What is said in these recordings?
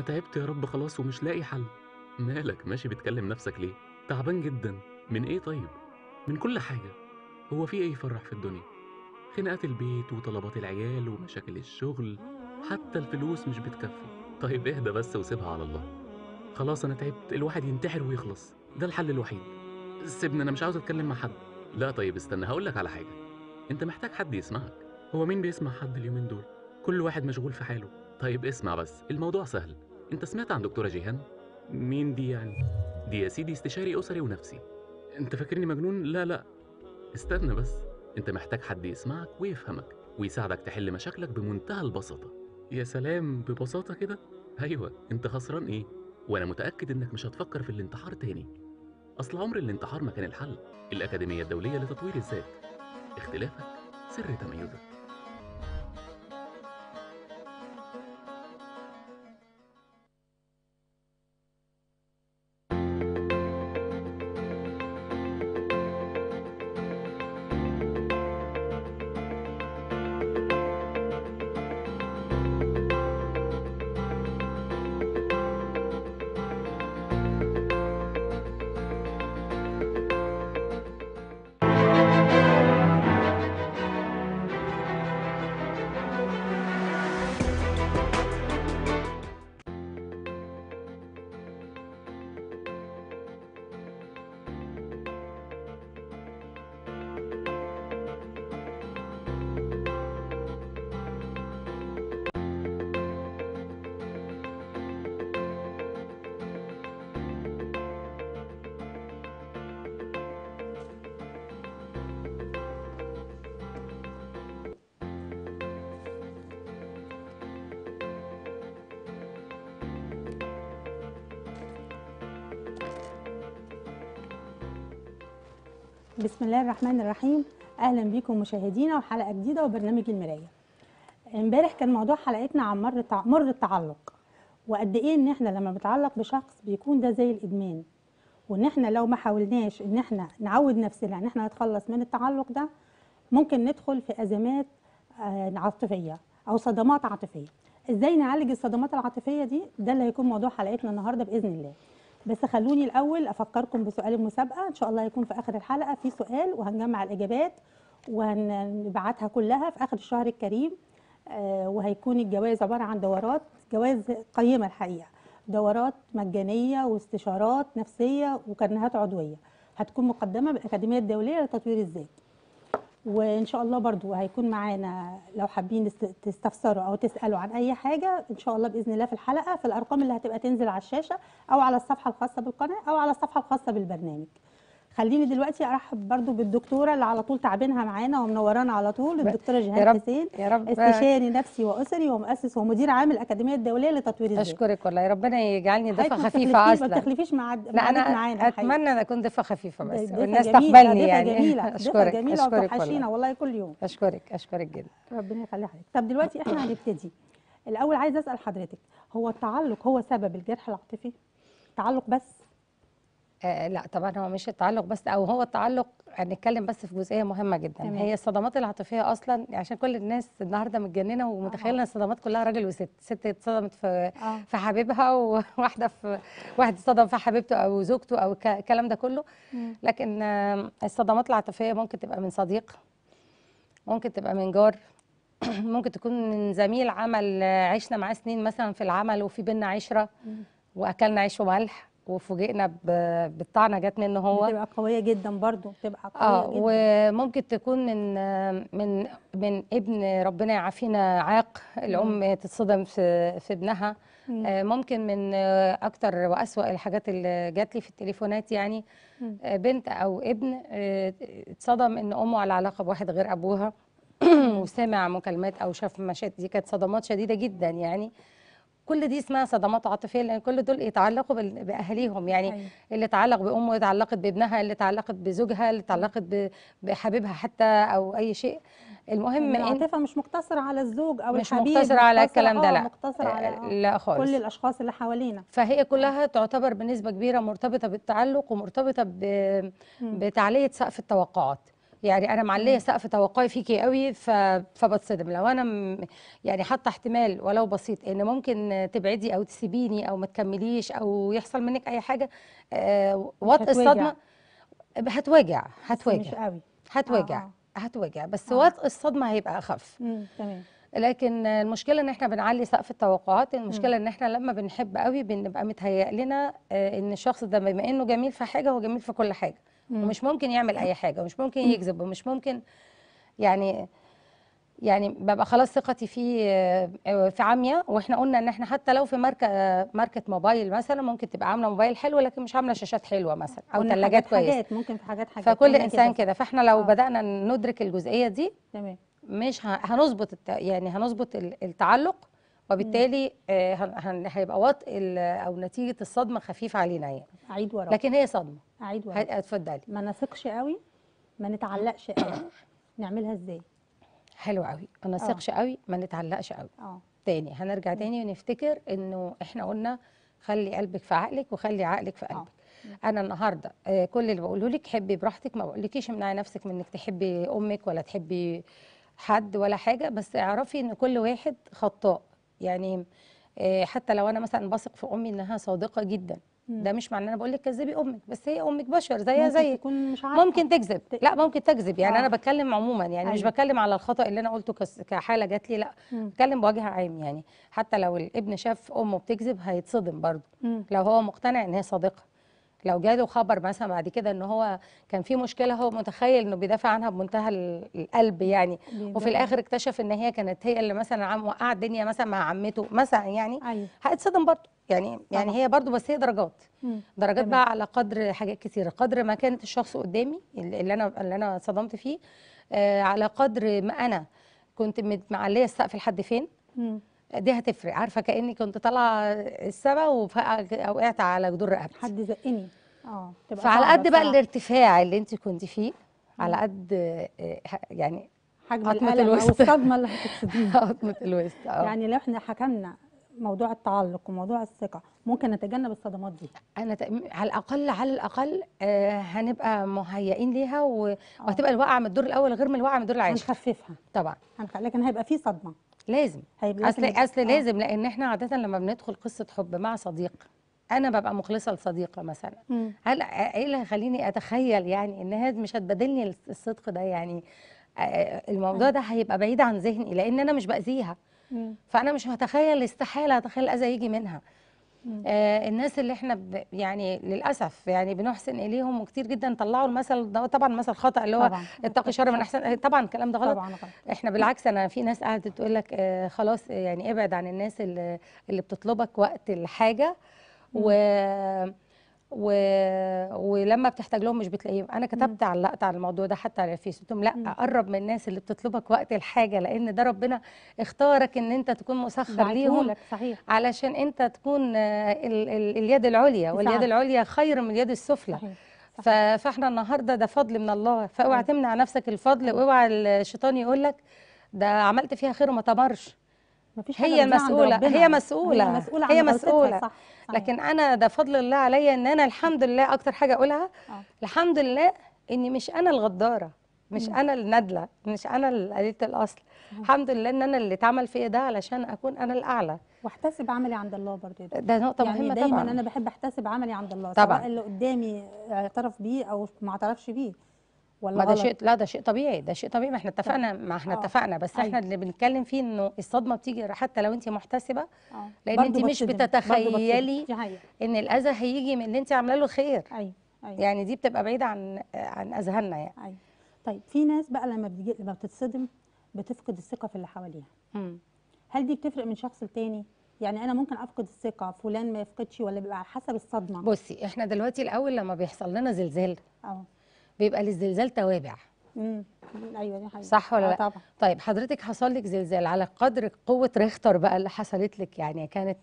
أنا تعبت يا رب خلاص ومش لاقي حل مالك ماشي بتكلم نفسك ليه؟ تعبان جدا من إيه طيب؟ من كل حاجة هو في إيه يفرح في الدنيا؟ خناقات البيت وطلبات العيال ومشاكل الشغل حتى الفلوس مش بتكفي طيب اهدى بس وسيبها على الله خلاص أنا تعبت الواحد ينتحر ويخلص ده الحل الوحيد سيبني أنا مش عاوز أتكلم مع حد لا طيب استنى هقول لك على حاجة أنت محتاج حد يسمعك هو مين بيسمع حد اليومين دول؟ كل واحد مشغول في حاله طيب اسمع بس الموضوع سهل انت سمعت عن دكتوره جيهان مين دي يعني دي يا سيدي استشاري اسري ونفسي انت فاكرني مجنون لا لا استنى بس انت محتاج حد يسمعك ويفهمك ويساعدك تحل مشاكلك بمنتهى البساطه يا سلام ببساطه كده ايوه انت خسران ايه وانا متاكد انك مش هتفكر في الانتحار تاني اصل عمر الانتحار ما كان الحل الاكاديميه الدوليه لتطوير الذات اختلافك سر تميزك بسم الله الرحمن الرحيم اهلا بيكم مشاهدينا وحلقه جديده وبرنامج المرايه امبارح كان موضوع حلقتنا عن مر مر التعلق وقد ايه ان احنا لما بنتعلق بشخص بيكون ده زي الادمان وان احنا لو ما حاولناش ان احنا نعود نفسنا ان احنا نتخلص من التعلق ده ممكن ندخل في ازمات آه، عاطفيه او صدمات عاطفيه ازاي نعالج الصدمات العاطفيه دي ده اللي هيكون موضوع حلقتنا النهارده باذن الله بس خلوني الاول افكركم بسؤال المسابقه ان شاء الله هيكون في اخر الحلقه في سؤال وهنجمع الاجابات وهنبعتها كلها في اخر الشهر الكريم آه، وهيكون الجوائز عباره عن دورات جوائز قيمه الحقيقه دورات مجانيه واستشارات نفسيه وكرنيهات عضويه هتكون مقدمه بالاكاديميه الدوليه لتطوير الذات وان شاء الله برضو هيكون معانا لو حابين تستفسروا او تسالوا عن اي حاجه ان شاء الله باذن الله في الحلقه في الارقام اللي هتبقى تنزل على الشاشه او على الصفحه الخاصه بالقناه او على الصفحه الخاصه بالبرنامج خليني دلوقتي ارحب برضو بالدكتوره اللي على طول تعبينها معانا ومنورانا على طول الدكتوره جهاد حسين يا رب استشاري نفسي واسري ومؤسس ومدير عام الاكاديميه الدوليه لتطوير الذات اشكرك والله يا ربنا يجعلني ضيفه خفيفه اصلا ما تخلفيش مع لا انا اتمنى ان اكون ضيفه خفيفه بس والناس تقبلني يعني جميله اشكرك جميله وتوحشينا والله كل يوم اشكرك اشكرك جدا ربنا يخلي حضرتك طب دلوقتي احنا هنبتدي الاول عايزه اسال حضرتك هو التعلق هو سبب الجرح العاطفي تعلق بس آه لا طبعا هو مش التعلق بس او هو التعلق هنتكلم بس في جزئيه مهمه جدا تمام. هي الصدمات العاطفيه اصلا عشان كل الناس النهارده متجننه ومتخيله ان الصدمات كلها راجل وست ست اتصدمت في أوه. في حبيبها وواحده في واحد اتصدم في حبيبته او زوجته او الكلام ده كله مم. لكن آه، الصدمات العاطفيه ممكن تبقى من صديق ممكن تبقى من جار ممكن تكون من زميل عمل آه، عشنا معاه سنين مثلا في العمل وفي بينا عشره مم. واكلنا عيش وملح وفوجئنا بالطعنه جت منه هو بتبقى قويه جدا برضو بتبقى قويه آه جدا وممكن تكون من من من ابن ربنا يعافينا عاق الام تتصدم في في ابنها آه ممكن من اكتر واسوا الحاجات اللي جات لي في التليفونات يعني آه بنت او ابن آه اتصدم ان امه على علاقه بواحد غير ابوها وسمع مكالمات او شاف مشاهد دي كانت صدمات شديده جدا يعني كل دي اسمها صدمات عاطفيه لان كل دول يتعلقوا باهاليهم يعني أيوة. اللي تعلق بامه اتعلقت بابنها اللي تعلقت بزوجها اللي تعلقت بحبيبها حتى او اي شيء المهم يعني العاطفه مش مقتصره على الزوج او مش الحبيب مش مقتصره على الكلام ده آه، لا مقتصره على آه، لا خالص كل الاشخاص اللي حوالينا فهي كلها تعتبر بنسبه كبيره مرتبطه بالتعلق ومرتبطه بتعليه سقف التوقعات يعني انا معليه سقف توقعي فيكي قوي فبتصدم لو انا م... يعني حاطه احتمال ولو بسيط ان ممكن تبعدي او تسيبيني او ما تكمليش او يحصل منك اي حاجه آه وطء الصدمه هتواجع هتواجع مش قوي آه، هتواجع آه. هتواجع بس آه. وطء الصدمه هيبقى اخف تمام لكن المشكله ان احنا بنعلي سقف التوقعات المشكله ان احنا لما بنحب قوي بنبقى متهيئ لنا آه، ان الشخص ده بما انه جميل في حاجه هو جميل في كل حاجه ومش ممكن يعمل اي حاجه ومش ممكن يكذب ومش ممكن يعني يعني ببقى خلاص ثقتي فيه في عاميه واحنا قلنا ان احنا حتى لو في ماركه ماركه موبايل مثلا ممكن تبقى عامله موبايل حلو لكن مش عامله شاشات حلوه مثلا او ثلاجات كويسه حاجات ممكن في حاجات حاجات فكل انسان كده فاحنا لو آه. بدانا ندرك الجزئيه دي تمام مش هنظبط يعني هنظبط التعلق وبالتالي آه، هيبقى وطئ او نتيجه الصدمه خفيف علينا يعني اعيد ورا لكن هي صدمه اعيد واعيد اتفضلي ما نثقش قوي ما نتعلقش قوي نعملها ازاي حلو قوي ما آه. نثقش قوي ما نتعلقش قوي اه تاني هنرجع تاني ونفتكر انه احنا قلنا خلي قلبك في عقلك وخلي عقلك في قلبك أوه. انا النهارده آه، كل اللي بقوله لك حبي براحتك ما بقولكيش امنعي نفسك من انك تحبي امك ولا تحبي حد ولا حاجه بس اعرفي ان كل واحد خطاء يعني آه، حتى لو انا مثلا بثق في امي انها صادقه جدا ده مش معناه انا بقول لك كذبي امك بس هي امك بشر زيها زيك ممكن, تكون مش عارفة. ممكن تكذب لا ممكن تكذب يعني آه. انا بتكلم عموما يعني أيوة. مش بتكلم على الخطا اللي انا قلته كحاله جات لي لا مم. بتكلم بوجه عام يعني حتى لو الابن شاف امه بتكذب هيتصدم برضه لو هو مقتنع ان هي صادقه لو جاله خبر مثلا بعد كده ان هو كان في مشكله هو متخيل انه بيدافع عنها بمنتهى القلب يعني بيبقى. وفي الاخر اكتشف ان هي كانت هي اللي مثلا عم وقع الدنيا مثلا مع عمته مثلا يعني أيوه. هيتصدم برضه يعني, يعني طبعا. يعني هي برضه بس هي درجات مم. درجات طبعا. بقى على قدر حاجات كثيره قدر ما كانت الشخص قدامي اللي انا اللي انا صدمت فيه آه على قدر ما انا كنت معليه السقف لحد فين مم. دي هتفرق عارفه كاني كنت طالعه السما ووقعت على جدور رقبتي حد زقني اه فعلى قد بقى الارتفاع اللي انت كنت فيه على قد آه، يعني حجم قطمة الوسط او الصدمه اللي هتتصدميها قطمه الوسط آه. يعني لو احنا حكمنا موضوع التعلق وموضوع الثقه ممكن نتجنب الصدمات دي انا ت... على الاقل على الاقل آه هنبقى مهيئين ليها و... آه. وهتبقى الوقعه من الدور الاول غير من الوقعه من الدور العاشر هنخففها طبعا هنخ... لكن هيبقى في صدمه لازم اصل اصل آه. لازم لان احنا عاده لما بندخل قصه حب مع صديق انا ببقى مخلصه لصديقه مثلا مم. هل ايه اللي هيخليني اتخيل يعني ان هذا مش هتبادلني الصدق ده يعني الموضوع ده هيبقى بعيد عن ذهني لان انا مش باذيها فانا مش هتخيل استحاله اتخيل اذى يجي منها آه الناس اللي احنا ب يعني للاسف يعني بنحسن اليهم وكتير جدا طلعوا المثل ده طبعا مثل خطا اللي هو اتقي شر من احسن آه، طبعا الكلام ده غلط طبعا غلط. احنا بالعكس انا في ناس قعدت تقول لك آه خلاص يعني ابعد عن الناس اللي, اللي بتطلبك وقت الحاجه مم. و و... ولما بتحتاج لهم مش بتلاقيهم انا كتبت علقت على الموضوع ده حتى على الفيس قلت لهم لا اقرب من الناس اللي بتطلبك وقت الحاجه لان ده ربنا اختارك ان انت تكون مسخر ليهم صحيح. علشان انت تكون ال... ال... اليد العليا واليد العليا خير من اليد السفلى ف... فاحنا النهارده ده فضل من الله فاوعى تمنع نفسك الفضل واوعى الشيطان يقول لك ده عملت فيها خير وما تمرش مفيش هي مسؤولة هي مسؤولة هي مسؤولة, هي مسؤولة. صح. لكن أنا ده فضل الله عليا إن أنا الحمد لله أكتر حاجة أقولها آه. الحمد لله إني مش أنا الغدارة مش مم. أنا الندلة مش أنا قليلة الأصل مم. الحمد لله إن أنا اللي اتعمل فيا ده علشان أكون أنا الأعلى واحتسب عملي عند الله برضه ده, ده نقطة يعني مهمة دايما طبعا دايما أنا بحب أحتسب عملي عند الله طبعا سواء اللي قدامي اعترف بيه أو ما اعترفش بيه ولا ما ده شيء لا ده شيء طبيعي ده شيء طبيعي ما احنا اتفقنا ما احنا آه. اتفقنا بس أيوه. احنا اللي بنتكلم فيه انه الصدمه بتيجي حتى لو انت محتسبه آه. لان انت مش بتتخيلي ان الاذى هيجي من اللي انت عامله له خير ايوه ايوه يعني دي بتبقى بعيده عن عن اذهاننا يعني ايوه طيب في ناس بقى لما بتجي لما بتتصدم بتفقد الثقه في اللي حواليها هل دي بتفرق من شخص لتاني يعني انا ممكن افقد الثقه فلان ما يفقدش ولا بيبقى على حسب الصدمه بصي احنا دلوقتي الاول لما بيحصل لنا زلزال اه بيبقى للزلزال توابع امم ايوه دي حقيقة. صح ولا آه لا طبعا. طيب حضرتك حصل لك زلزال على قدر قوه ريختر بقى اللي حصلت لك يعني كانت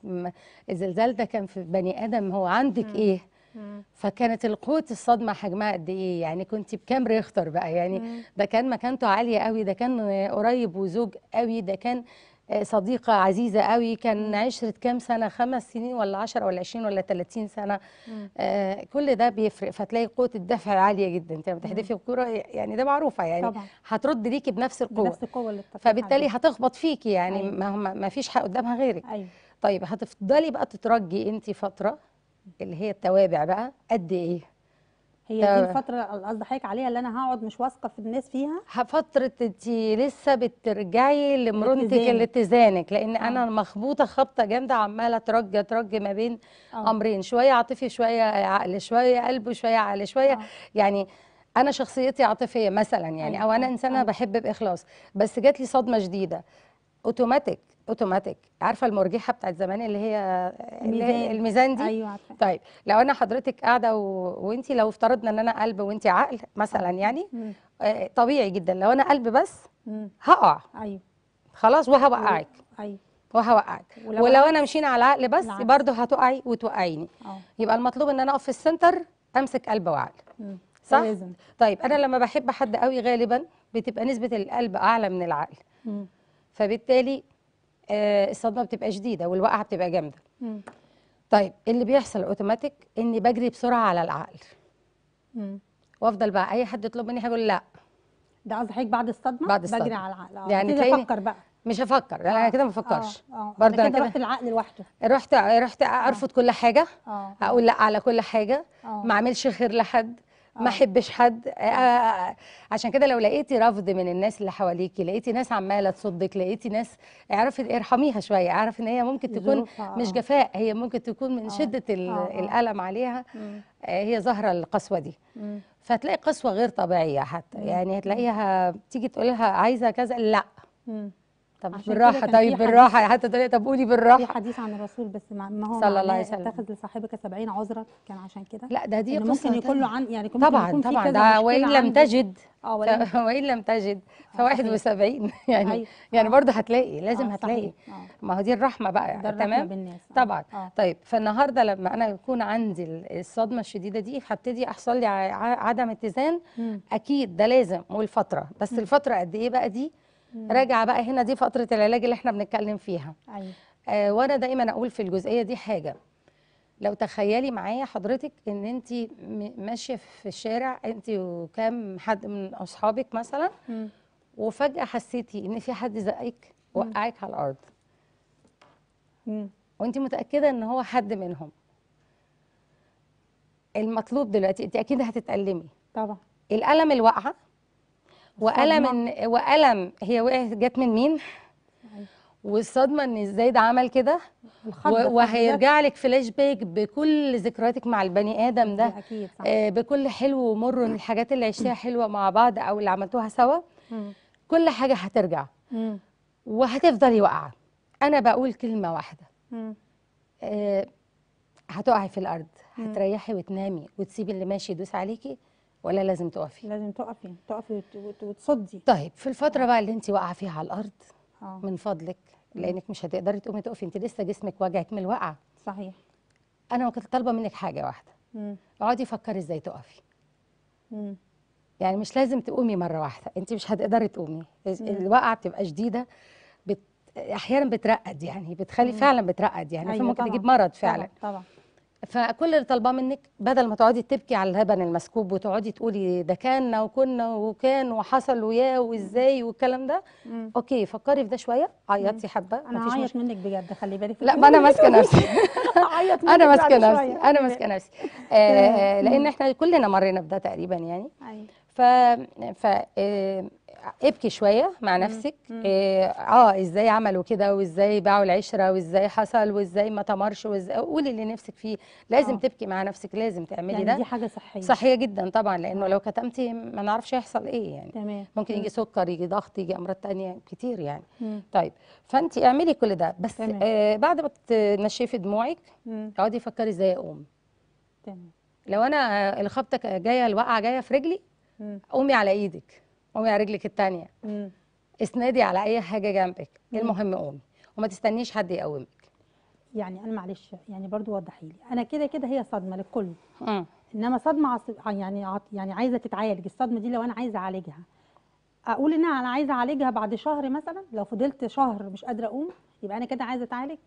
الزلزال ده كان في بني ادم هو عندك مم. ايه فكانت القوه الصدمه حجمها قد ايه يعني كنت بكام ريختر بقى يعني ده كان مكانته عاليه قوي ده كان قريب وزوج قوي ده كان آه، صديقة عزيزة قوي كان عشرة كام سنة خمس سنين ولا عشرة ولا عشرين ولا تلاتين سنة آه، كل ده بيفرق فتلاقي قوة الدفع عالية جدا انت لما بتحدفي الكورة يعني ده معروفة يعني هترد ليكي بنفس القوة بنفس القوة اللي فبالتالي هتخبط فيكي يعني أيوة. ما, ما فيش حق قدامها غيرك أيوة. طيب هتفضلي بقى تترجي انت فترة اللي هي التوابع بقى قد ايه؟ هي دي الفترة قصدي حضرتك عليها اللي أنا هقعد مش واثقة في الناس فيها؟ فترة أنت لسه بترجعي لمرونتك لاتزانك لأن آه. أنا مخبوطة خبطة جامدة عمالة ترج ترج ما بين أوه. أمرين شوية عاطفي شوية عقل شوية قلب وشوية عقل شوية أوه. يعني أنا شخصيتي عاطفية مثلا يعني أيوة، أو أنا أيوة، إنسانة أيوة. بحب بإخلاص بس جات لي صدمة شديدة أوتوماتيك اوتوماتيك عارفه المرجحه بتاعت زمان اللي هي الميزان, الميزان دي ايوه عارفه طيب لو انا حضرتك قاعده و... وانت لو افترضنا ان انا قلب وانت عقل مثلا يعني مم. آه طبيعي جدا لو انا قلب بس مم. هقع ايوه خلاص وهوقعك ايوه وهوقعك ولو, ولو انا مشينا على العقل بس العقل. برضه هتقعي وتوقعيني أوه. يبقى المطلوب ان انا اقف في السنتر امسك قلب وعقل مم. صح لازم. طيب انا لما بحب حد قوي غالبا بتبقى نسبه القلب اعلى من العقل مم. فبالتالي آه، الصدمه بتبقى شديده والوقعه بتبقى جامده طيب اللي بيحصل اوتوماتيك اني بجري بسرعه على العقل وافضل بقى اي حد يطلب مني حاجه لا ده قصدي حضرتك بعد الصدمه بعد الصدمه بجري على العقل آه، يعني كده افكر بقى مش هفكر يعني انا آه. كده ما بفكرش برضه انا كده رحت العقل لوحده رحت رحت ارفض كل حاجه أوه. اقول لا على كل حاجه ما اعملش خير لحد ما آه. احبش حد آه،, آه،, آه عشان كده لو لقيتي رفض من الناس اللي حواليكي لقيتي ناس عماله تصدك لقيتي ناس اعرفي ارحميها شويه اعرف ان هي ممكن تكون مش جفاء هي ممكن تكون من شده الالم عليها هي ظاهره القسوه دي فهتلاقي قسوه غير طبيعيه حتى يعني هتلاقيها تيجي تقول لها عايزه كذا لا طب بالراحه طيب بالراحه حتى طريقه طب قولي بالراحه في حديث عن الرسول بس ما هو صلى الله عليه وسلم اتخذ لصاحبك 70 عذرا كان عشان كده لا ده دي قصه ممكن يكون له عن يعني طبعا يكون طبعا ده آه، وان لم تجد اه وان لم تجد ف 71 يعني أيوه. يعني آه. برضه هتلاقي لازم آه، هتلاقي ما هو دي الرحمه بقى يعني تمام بالناس. طبعا آه. طيب فالنهارده لما انا يكون عندي الصدمه الشديده دي هبتدي احصل لي عدم اتزان اكيد ده لازم والفتره بس الفتره قد ايه بقى دي راجعه بقى هنا دي فتره العلاج اللي احنا بنتكلم فيها ايوه آه وانا دايما اقول في الجزئيه دي حاجه لو تخيلي معايا حضرتك ان انت ماشيه في الشارع انت وكام حد من اصحابك مثلا م. وفجاه حسيتي ان في حد زقك وقعك على الارض م. وانت متاكده ان هو حد منهم المطلوب دلوقتي انت اكيد هتتالمي طبعا الالم الواقعه وألم إن وألم هي وقعت جت من مين؟ والصدمه ان ازاي ده عمل كده وهيرجع لك فلاش باك بكل ذكرياتك مع البني ادم ده أكيد صح. آه بكل حلو ومر الحاجات اللي عشتيها حلوه مع بعض او اللي عملتوها سوا كل حاجه هترجع وهتفضلي واقعه انا بقول كلمه واحده آه هتقعي في الارض هتريحي وتنامي وتسيبي اللي ماشي يدوس عليكي ولا لازم تقفي لازم تقفي تقفي وتصدي طيب في الفتره بقى اللي انت واقعه فيها على الارض أوه. من فضلك لانك مش هتقدري تقومي تقفي انت لسه جسمك واجعك من الوقعه صحيح انا كنت طالبه منك حاجه واحده اقعدي فكري ازاي تقفي مم. يعني مش لازم تقومي مره واحده انت مش هتقدري تقومي الوقعه بتبقى شديده بت... احيانا بترقد يعني بتخلي مم. فعلا بترقد يعني أيوة ممكن تجيب مرض فعلا طبعا, طبعًا. فكل اللي طالباه منك بدل ما تقعدي تبكي على الهبن المسكوب وتقعدي تقولي ده كان وكنا وكان وحصل ويا وازاي والكلام ده مم. اوكي فكري في ده شويه عيطي حبه انا هعيط منك بجد خلي بالك لا ما انا ماسكه نفسي هعيط منك انا ماسكه نفسي انا ماسكه نفسي آه لان احنا كلنا مرينا بده تقريبا يعني أيوة. ف ف آه ابكي شويه مع نفسك إيه اه ازاي عملوا كده وازاي باعوا العشره وازاي حصل وازاي ما تمرش وازاي قولي اللي نفسك فيه لازم آه. تبكي مع نفسك لازم تعملي يعني ده دي حاجه صحيه صحيه جدا طبعا لانه لو كتمتي ما نعرفش هيحصل ايه يعني تمام. ممكن يجي سكر يجي ضغط يجي امراض تانية كتير يعني مم. طيب فانت اعملي كل ده بس آه بعد ما تنشفي دموعك اقعدي فكري ازاي اقوم تمام لو انا آه، الخبطه جايه الوقعه جايه في رجلي قومي على ايدك قومي على رجلك الثانيه اسندي على اي حاجه جنبك المهم قومي وما تستنيش حد يقومك يعني انا معلش يعني برضو وضحي لي انا كده كده هي صدمه للكل مم. انما صدمه عص... يعني يعني عايزه تتعالج الصدمه دي لو انا عايزه اعالجها اقول ان انا عايزه اعالجها بعد شهر مثلا لو فضلت شهر مش قادره اقوم يبقى انا كده عايزه اتعالج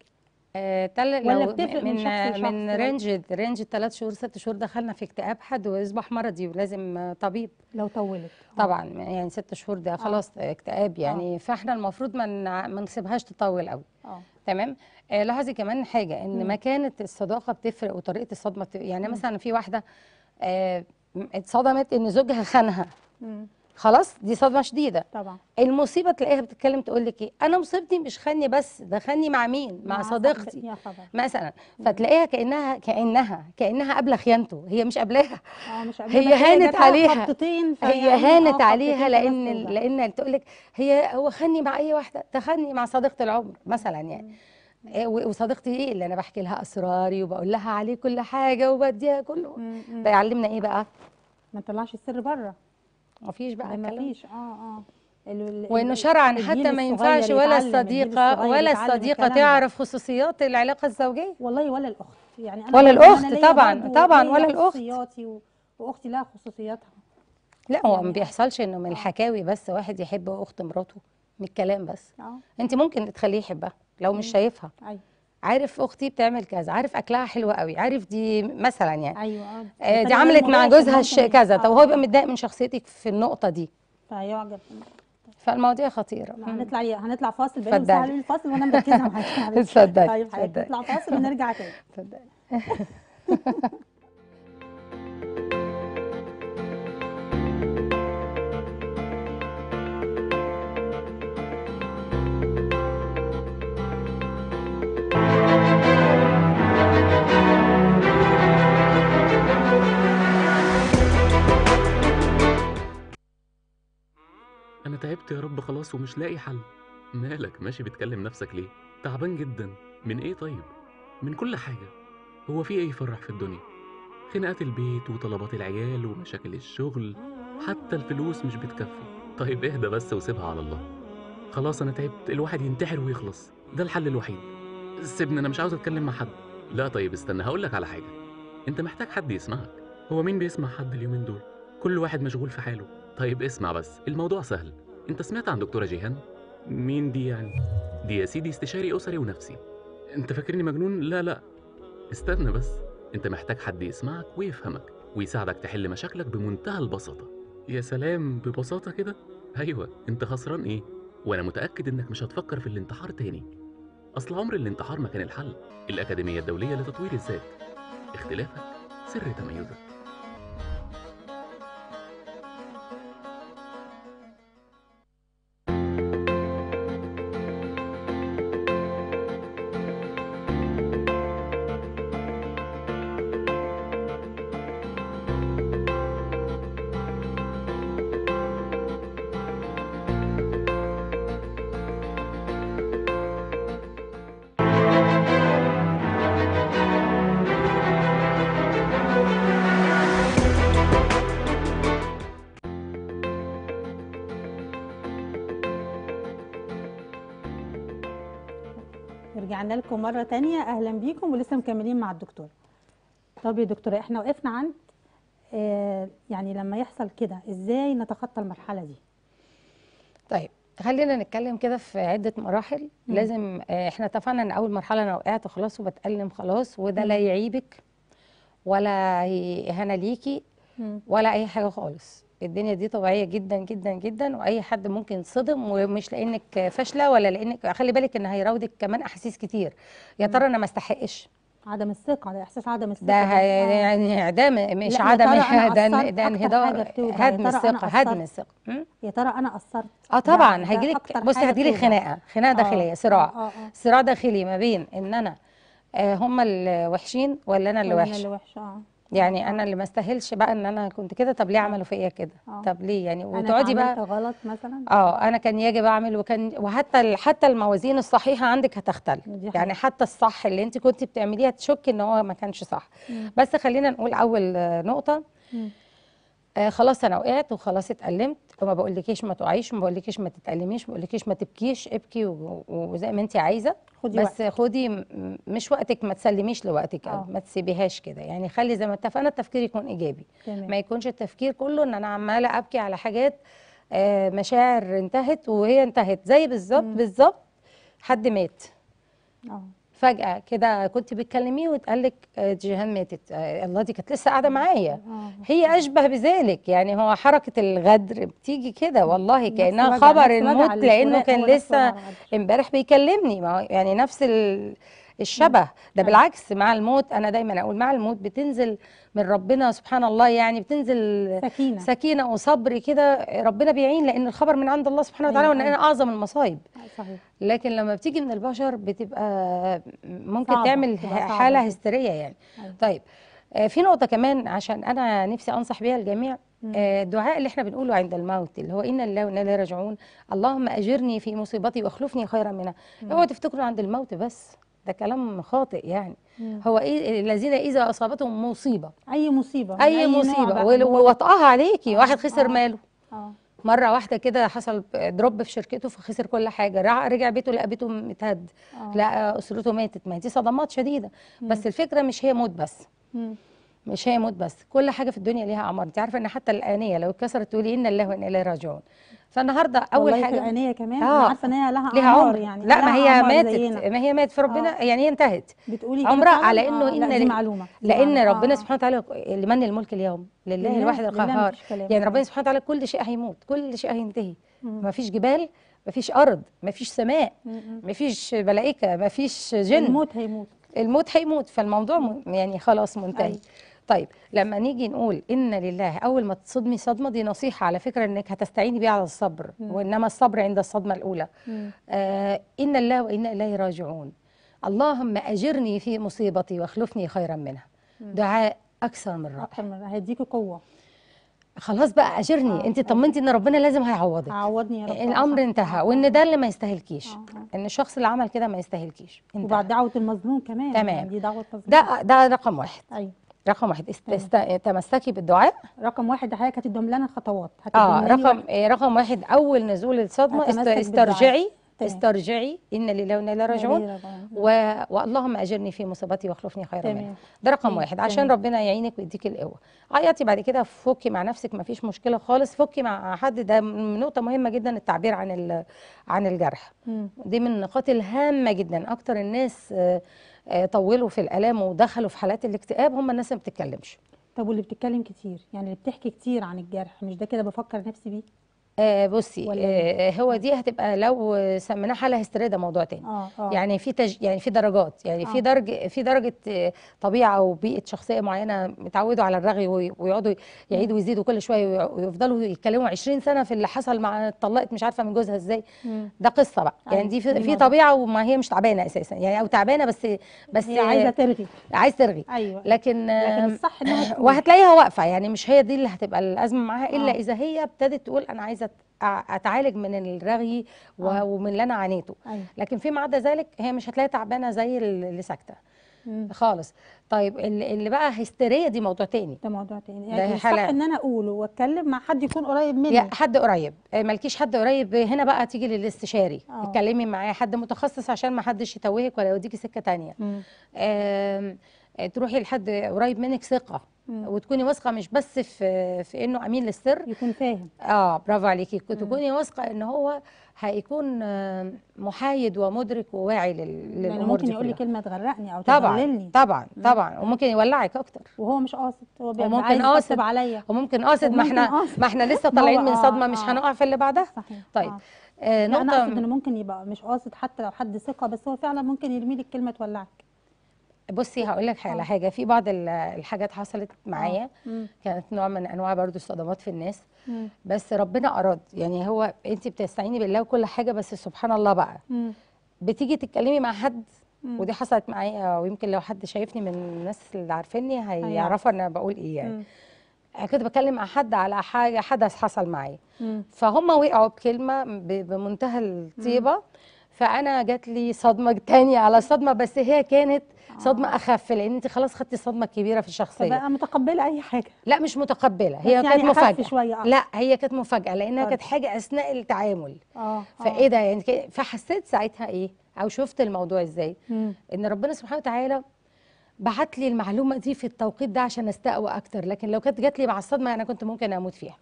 آه، تل... ولا بتفرق من, من شخص لشخص من يعني؟ رينج رينج الثلاث شهور ست شهور دخلنا في اكتئاب حد ويصبح مرضي ولازم طبيب لو طولت آه. طبعا يعني ست شهور ده آه. خلاص آه. اكتئاب يعني آه. فاحنا المفروض ما من... ما نسيبهاش تطول قوي آه. تمام آه لاحظي كمان حاجه ان مكانه الصداقه بتفرق وطريقه الصدمه بتفرق. يعني م. مثلا في واحده آه اتصدمت ان زوجها خانها خلاص دي صدمه شديده طبعا المصيبه تلاقيها بتتكلم تقول لك ايه انا مصيبتي مش خاني بس ده خاني مع مين مع, مع صديقتي يا مثلا فتلاقيها كانها كانها كانها قبل خيانته هي مش قبلها اه، هي هانت عليها هي هانت اه، عليها لان لان تقول لك هي هو خاني مع اي واحده ده خاني مع صديقه العمر مثلا يعني مم. آه، وصديقتي ايه اللي انا بحكي لها اسراري وبقول لها عليه كل حاجه وبديها كله بيعلمنا ايه بقى ما تطلعش السر بره ما فيش بقى ما فيش اه اه وانه شرعا حتى ما ينفعش ولا آه، الصديقه ولا الصديقه تعرف خصوصيات العلاقه الزوجيه والله ولا الاخت يعني أنا ولا الاخت أنا طبعا طبعا ولا الاخت خصوصياتي واختي لها خصوصياتها لا هو يعني ما بيحصلش انه من آه. الحكاوي بس واحد يحب اخت مراته من الكلام بس آه. انت ممكن تخليه يحبها لو مش أيوه. شايفها ايوه عارف اختي بتعمل كذا عارف اكلها حلو قوي عارف دي مثلا يعني ايوه آه, آه، دي عملت مع جوزها كذا طب آه. هو يبقى متضايق من شخصيتك في النقطه دي فيعجب فالمواضيع خطيره هنطلع هنطلع فاصل بقى سهل الفاصل وانا مركزه معاكي اتفضلي طيب هنطلع فاصل ونرجع تاني اتفضلي أنا تعبت يا رب خلاص ومش لاقي حل مالك ماشي بتكلم نفسك ليه؟ تعبان جدا من إيه طيب؟ من كل حاجة هو في إيه يفرح في الدنيا؟ خناقات البيت وطلبات العيال ومشاكل الشغل حتى الفلوس مش بتكفي طيب اهدى بس وسيبها على الله خلاص أنا تعبت الواحد ينتحر ويخلص ده الحل الوحيد سيبني أنا مش عاوز أتكلم مع حد لا طيب استنى هقولك على حاجة أنت محتاج حد يسمعك هو مين بيسمع حد اليومين دول؟ كل واحد مشغول في حاله طيب اسمع بس الموضوع سهل انت سمعت عن دكتوره جيهان مين دي يعني دي يا سيدي استشاري اسري ونفسي انت فاكرني مجنون لا لا استنى بس انت محتاج حد يسمعك ويفهمك ويساعدك تحل مشاكلك بمنتهى البساطه يا سلام ببساطه كده ايوه انت خسران ايه وانا متاكد انك مش هتفكر في الانتحار تاني اصل عمر الانتحار ما كان الحل الاكاديميه الدوليه لتطوير الذات اختلافك سر تميزك بيكم مره تانية اهلا بيكم ولسه مكملين مع الدكتور طب يا دكتوره احنا وقفنا عند آه يعني لما يحصل كده ازاي نتخطى المرحله دي طيب خلينا نتكلم كده في عده مراحل مم. لازم آه احنا اتفقنا ان اول مرحله انا وقعت خلاص وبتالم خلاص وده مم. لا يعيبك ولا هنا ليكي مم. ولا اي حاجه خالص الدنيا دي طبيعيه جدا جدا جدا واي حد ممكن يتصدم ومش لانك فاشله ولا لانك خلي بالك ان هيراودك كمان احاسيس كتير يا ترى انا ما استحقش عدم الثقه ده احساس عدم الثقه ده يعني اعدام آه. يعني مش عدم ده ده انهدار هدم الثقه هدم الثقه يا ترى انا قصرت اه طبعا هيجيلك بصي هتجيلك خناقه خناقه آه، داخليه صراع آه،, آه آه. صراع داخلي ما بين ان انا آه هم الوحشين ولا انا اللي وحشه انا اللي وحشه اه يعني انا اللي ما استاهلش بقى ان انا كنت كده طب ليه آه. عملوا فيا كده آه. طب ليه يعني وتقعدي بقى غلط مثلا اه انا كان يجب اعمل وكان وحتى حتى الموازين الصحيحه عندك هتختلف يعني حتى الصح اللي انت كنت بتعمليه هتشك ان هو ما كانش صح مم. بس خلينا نقول اول آه، نقطه مم. آه خلاص انا وقعت وخلاص اتألمت وما بقولكيش ما تقعيش وما بقولكيش ما تتألميش ما بقولكيش ما تبكيش ابكي وزي ما انت عايزه خدي بس وقت. خدي مش وقتك ما تسلميش لوقتك آه. ما تسيبيهاش كده يعني خلي زي ما اتفقنا التفكير يكون ايجابي جميل. ما يكونش التفكير كله ان انا عماله ابكي على حاجات آه مشاعر انتهت وهي انتهت زي بالظبط بالظبط حد مات أوه. فجأة كده كنت بتكلميه واتقال لك آه، جيهان ماتت آه، الله دي كانت لسه قاعدة معايا هي أشبه بذلك يعني هو حركة الغدر بتيجي كده والله كأنها خبر الموت لأنه كان لسه امبارح بيكلمني يعني نفس ال الشبه ده طيب. بالعكس مع الموت انا دايما اقول مع الموت بتنزل من ربنا سبحان الله يعني بتنزل سكينه سكينه وصبر كده ربنا بيعين لان الخبر من عند الله سبحانه وتعالى أيوة، وان انا أيوة. اعظم المصايب أيوة، صحيح لكن لما بتيجي من البشر بتبقى ممكن صعبة. تعمل حاله هستيريه يعني أيوة. طيب آه، في نقطه كمان عشان انا نفسي انصح بيها الجميع آه، الدعاء اللي احنا بنقوله عند الموت اللي هو انا لله وانا اليه راجعون اللهم اجرني في مصيبتي واخلفني خيرا منها اوعوا تفتكروا عند الموت بس ده كلام خاطئ يعني مم. هو ايه الذين اذا اصابتهم مصيبه اي مصيبه اي, أي مصيبه ووطئها عليكي واحد خسر آه. ماله آه. مره واحده كده حصل دروب في شركته فخسر كل حاجه رجع بيته لقى بيته متهد آه. لقى اسرته ماتت ما دي صدمات شديده مم. بس الفكره مش هي موت بس مم. مش هي موت بس كل حاجه في الدنيا ليها اعمار انت عارفه ان حتى الانيه لو اتكسرت تقولي ان الله وانا اليه راجعون فالنهارده اول حاجه في عينيه كمان آه. انا عارفه ان هي لها, لها عمر يعني لا ما هي ماتت زينا. ما هي ماتت فربنا آه. يعني هي انتهت بتقولي عمرها على انه آه. ان لا معلومه لان آه. ربنا سبحانه وتعالى لمن الملك اليوم لله الواحد القهار يعني ربنا سبحانه وتعالى كل شيء هيموت كل شيء هينتهي ما فيش جبال ما فيش ارض ما فيش سماء ما فيش ملائكه ما فيش جن الموت هيموت الموت هيموت فالموضوع يعني خلاص منتهي أي. أيوة. طيب لما نيجي نقول ان لله اول ما تصدمي صدمه دي نصيحه على فكره انك هتستعيني بيها على الصبر مم. وانما الصبر عند الصدمه الاولى آه ان الله وانا اليه راجعون اللهم اجرني في مصيبتي واخلفني خيرا منها مم. دعاء اكثر من رائع اكثر من هيديكي قوه خلاص بقى اجرني آه. انت طمنتي ان ربنا لازم هيعوضك عوضني يا رب الامر انتهى وان ده اللي ما يستاهلكيش آه. ان الشخص اللي عمل كده ما يستاهلكيش وبعد دعوه المظلوم كمان تمام يعني دي دعوه المظلوم ده ده رقم واحد ايوه رقم واحد است... تمسكي بالدعاء رقم واحد حضرتك هتديهم لنا الخطوات اه رقم و... إيه، رقم واحد اول نزول الصدمه است... استرجعي تمام. استرجعي ان لله وانا اليه راجعون و... واللهم اجرني في مصيبتي واخلفني خيرا منها ده رقم واحد عشان تمام. ربنا يعينك ويديك القوه عيطي بعد كده فكي مع نفسك ما فيش مشكله خالص فكي مع حد ده نقطه مهمه جدا التعبير عن ال... عن الجرح مم. دي من النقاط الهامه جدا اكتر الناس آه آه، طولوا في الالام ودخلوا في حالات الاكتئاب هم الناس ما بتتكلمش طب واللي بتتكلم كتير يعني اللي بتحكي كتير عن الجرح مش ده كده بفكر نفسي بيه آه بصي إيه؟ آه هو دي هتبقى لو سميناها حاله هستيريه ده موضوع تاني آه آه. يعني في تج... يعني في درجات يعني آه. في درج في درجه آه، طبيعه وبيئه شخصيه معينه متعودوا على الرغي ويقعدوا يعيدوا ويزيدوا كل شويه ويفضلوا يتكلموا 20 سنه في اللي حصل مع اتطلقت مش عارفه من جوزها ازاي ده قصه بقى يعني أيوة، دي في, في طبيعه وما هي مش تعبانه اساسا يعني او تعبانه بس بس هي عايزه ترغي عايز ترغي ايوه لكن لكن الصح انها وهتلاقيها واقفه يعني مش هي دي اللي هتبقى الازمه معاها الا آه. اذا هي ابتدت تقول انا عايزه عايزه اتعالج من الرغي آه. ومن اللي انا عانيته أيوة. لكن فيما عدا ذلك هي مش هتلاقي تعبانه زي اللي ساكته خالص طيب اللي بقى هيستيريا دي موضوع تاني ده موضوع تاني يعني الصح ان انا اقوله واتكلم مع حد يكون قريب مني حد قريب إيه، مالكيش حد قريب هنا بقى تيجي للاستشاري آه. اتكلمي معاه حد متخصص عشان ما حدش يتوهك ولا يوديكي سكه تانية تروحي لحد قريب منك ثقه وتكوني واثقه مش بس في في انه امين للسر يكون فاهم اه برافو عليكي تكوني واثقه ان هو هيكون آه، محايد ومدرك وواعي يعني للامور يعني ممكن يقول لي كلمه تغرقني او تغللني طبعا طبعا مم. طبعا وممكن يولعك اكتر وهو مش قاصد هو وممكن قاصد عليا وممكن قاصد ما احنا ما احنا لسه طالعين من صدمه آه مش هنقع في اللي بعدها صحيح. طيب آه. آه نقطه انا اقصد انه ممكن يبقى مش قاصد حتى لو حد ثقه بس هو فعلا ممكن يرمي لك كلمه تولعك بصي هقول لك على اه. حاجه في بعض الحاجات حصلت اه. معايا كانت نوع من انواع برضو الصدمات في الناس بس ربنا اراد يعني هو انت بتستعيني بالله وكل حاجه بس سبحان الله بقى بتيجي تتكلمي مع حد ودي حصلت معايا ويمكن لو حد شايفني من الناس اللي عارفيني هيعرفوا انا بقول ايه يعني كنت بتكلم مع حد على حاجه حدث حصل معايا فهم وقعوا بكلمه بمنتهى الطيبه مم. فانا جات لي صدمه تانية على صدمه بس هي كانت آه. صدمه اخف لان انت خلاص خدتي صدمه كبيره في الشخصيه بقى متقبله اي حاجه لا مش متقبله هي يعني كانت مفاجاه شوية آه. لا هي كانت مفاجاه لانها كانت حاجه اثناء التعامل آه،, اه فايه ده يعني فحسيت ساعتها ايه او شفت الموضوع ازاي مم. ان ربنا سبحانه وتعالى بعت لي المعلومه دي في التوقيت ده عشان استقوى اكتر لكن لو كانت جات لي مع الصدمه انا كنت ممكن اموت فيها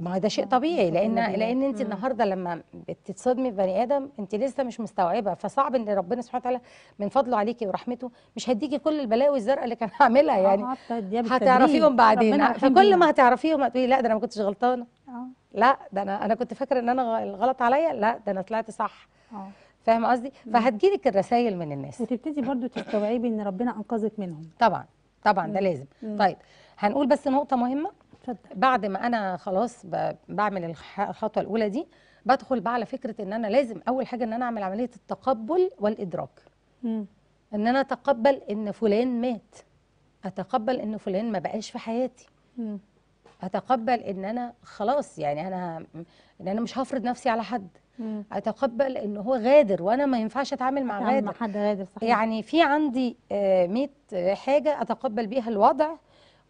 ما ده شيء طبيعي لان لان انت النهارده لما بتتصدمي بني ادم انت لسه مش مستوعبه فصعب ان ربنا سبحانه وتعالى من فضله عليكي ورحمته مش هديكي كل البلاوي الزرقاء اللي كان هعملها آه، يعني هتعرفيهم بعدين آه، فكل ما هتعرفيهم هتقولي لا ده انا ما كنتش غلطانه آه. لا ده انا انا كنت فاكره ان انا الغلط عليا لا ده انا طلعت صح فاهمه قصدي فهتجيلك الرسائل من الناس وتبتدي برضو تستوعبي ان ربنا انقذك منهم طبعا طبعا ده لازم طيب هنقول بس نقطه مهمه اتفضل بعد ما انا خلاص بعمل الخطوه الاولى دي بدخل بقى على فكره ان انا لازم اول حاجه ان انا اعمل عمليه التقبل والادراك مم. ان انا اتقبل ان فلان مات اتقبل ان فلان ما بقاش في حياتي مم. اتقبل ان انا خلاص يعني انا ان انا مش هفرض نفسي على حد مم. اتقبل ان هو غادر وانا ما ينفعش اتعامل مع غادر مع حد غادر صحيح. يعني في عندي 100 آه، حاجه اتقبل بيها الوضع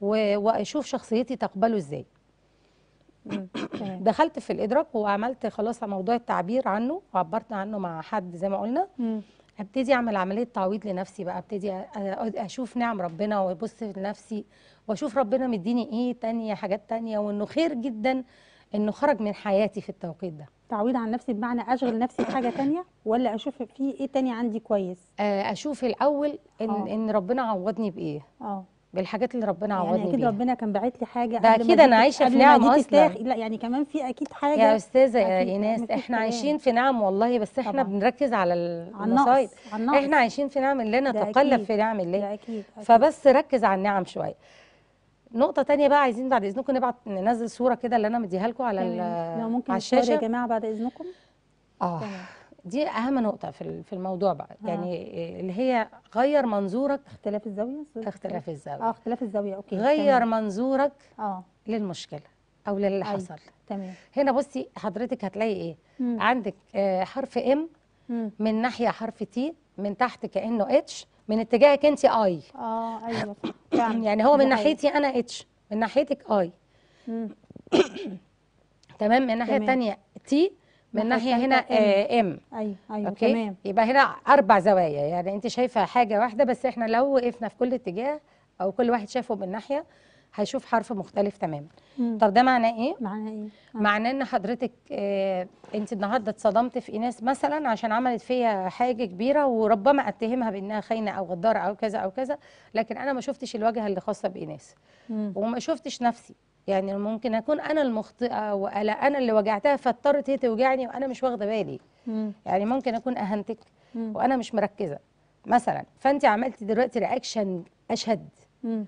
واشوف شخصيتي تقبله ازاي دخلت في الادراك وعملت خلاص موضوع التعبير عنه وعبرت عنه مع حد زي ما قلنا ابتدي اعمل عمليه تعويض لنفسي بقى ابتدي اشوف نعم ربنا وابص لنفسي واشوف ربنا مديني ايه تانية حاجات تانية وانه خير جدا انه خرج من حياتي في التوقيت ده تعويض عن نفسي بمعنى اشغل نفسي بحاجه تانية ولا اشوف في ايه تاني عندي كويس آه، اشوف الاول ان أوه. ان ربنا عوضني بايه اه بالحاجات اللي ربنا يعني عوضني يعني اكيد بيها. ربنا كان باعت لي حاجه ده اكيد انا عايشه في نعم اصلا لا يعني كمان في اكيد حاجه يا استاذه يا ايناس احنا عايشين في نعم والله بس احنا طبعا. بنركز على المصايب احنا عايشين في نعم الله نتقلب في نعم الله أكيد. فبس ركز على النعم شويه نقطة تانية بقى عايزين بعد اذنكم نبعت ننزل صورة كده اللي انا مديها لكم على على الشاشة لو ممكن الشاشة يا جماعة بعد اذنكم اه دي اهم نقطه في في الموضوع بقى يعني، آه. يعني اللي هي غير منظورك اختلاف الزاويه اختلاف الزاويه اه اختلاف الزاويه اوكي غير تمام. منظورك اه للمشكله او للي أيوه. حصل تمام هنا بصي حضرتك هتلاقي ايه مم. عندك آه حرف ام مم. من ناحيه حرف تي من تحت كانه اتش من اتجاهك انت اي اه ايوه يعني هو من أيوة. ناحيتي انا اتش من ناحيتك اي تمام من الناحيه الثانيه تي من ناحيه هنا ام آه، ايوه ايوه أوكي؟ تمام يبقى هنا اربع زوايا يعني انت شايفه حاجه واحده بس احنا لو وقفنا في كل اتجاه او كل واحد شافه من ناحيه هيشوف حرف مختلف تماما طب ده معناه ايه معناه ايه آه. معناه ان حضرتك آه انت النهارده اتصدمت في ايناس مثلا عشان عملت فيا حاجه كبيره وربما اتهمها بانها خاينه او غداره او كذا او كذا لكن انا ما شفتش الواجهه اللي خاصه بايناس وما شفتش نفسي يعني ممكن اكون انا المخطئه ولا انا اللي وجعتها فاضطرت هي توجعني وانا مش واخده بالي مم. يعني ممكن اكون اهنتك مم. وانا مش مركزه مثلا فانت عملتي دلوقتي رياكشن اشد مم.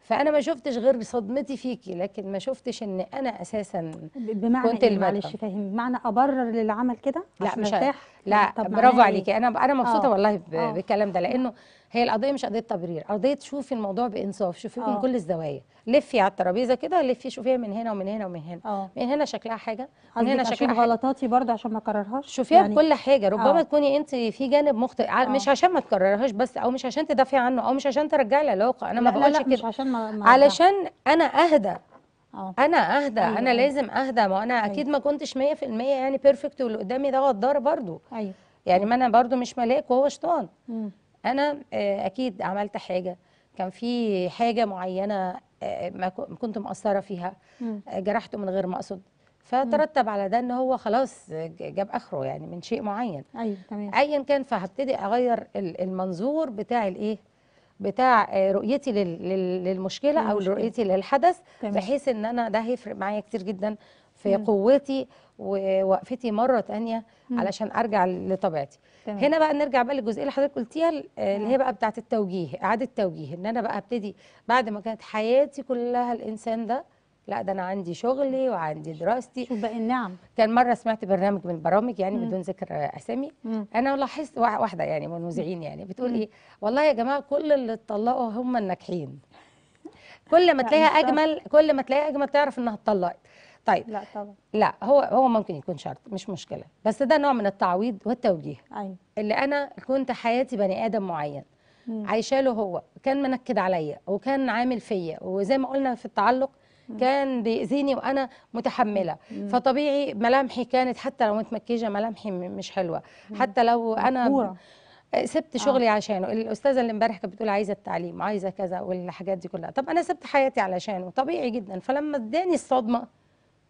فانا ما شفتش غير صدمتي فيكي لكن ما شفتش ان انا اساسا بمعنى كنت إيه معلش فاهم بمعنى ابرر للعمل كده لا مش لا برافو إيه؟ عليكي انا انا مبسوطه آه. والله آه. بالكلام ده لانه هي القضيه مش قضيه تبرير قضيه شوفي الموضوع بانصاف شوفي من آه. كل الزوايا لفي على الترابيزه كده لفي شوفيها من هنا ومن هنا ومن هنا أوه. من هنا شكلها حاجه من هنا شكلها حاجة. غلطاتي برضه عشان ما اكررهاش شوفيها يعني... بكل حاجه ربما أوه. تكوني انت في جانب مخطئ أوه. مش عشان ما تكررهاش بس او مش عشان تدافعي عنه او مش عشان ترجعي العلاقه انا ما بقولش كده مش عشان ما... ما علشان انا اهدى أوه. انا اهدى أيوة. انا أيوة. لازم اهدى ما انا أيوة. اكيد ما كنتش 100% يعني بيرفكت واللي قدامي ده غدار برضه ايوه يعني ما انا برضه مش ملاك وهو شيطان انا آه، اكيد عملت حاجه كان في حاجه معينه آه، ما كنت مقصره فيها آه، جرحته من غير ما اقصد فترتب على ده ان هو خلاص جاب اخره يعني من شيء معين ايوه تمام ايا كان فهبتدي اغير المنظور بتاع الايه بتاع رؤيتي للمشكله, للمشكلة. او رؤيتي للحدث تمام. بحيث ان انا ده هيفرق معايا كتير جدا في مم. قوتي ووقفتي مره تانية مم. علشان ارجع لطبيعتي تمام. هنا بقى نرجع بقى للجزئيه اللي حضرتك قلتيها اللي هي بقى بتاعه التوجيه اعاده التوجيه ان انا بقى ابتدي بعد ما كانت حياتي كلها الانسان ده لا ده انا عندي شغلي وعندي دراستي شوف بقى النعم كان مره سمعت برنامج من البرامج يعني مم. بدون ذكر اسامي مم. انا لاحظت واحده يعني من المذيعين يعني بتقول مم. ايه والله يا جماعه كل اللي اتطلقوا هم الناجحين كل ما تلاقيها اجمل كل ما تلاقيها اجمل تعرف انها اتطلقت طيب لا طبعا لا هو هو ممكن يكون شرط مش مشكله بس ده نوع من التعويض والتوجيه أيوة. اللي انا كنت حياتي بني ادم معين عايشه له هو كان منكد عليا وكان عامل فيا وزي ما قلنا في التعلق كان بيأذيني وأنا متحملة مم. فطبيعي ملامحي كانت حتى لو متمكيجة ملامحي مش حلوة مم. حتى لو أنا سبت آه. شغلي آه. عشانه الأستاذة اللي امبارح كانت بتقول عايزة التعليم وعايزة كذا والحاجات دي كلها طب أنا سبت حياتي علشانه طبيعي جدا فلما اداني الصدمة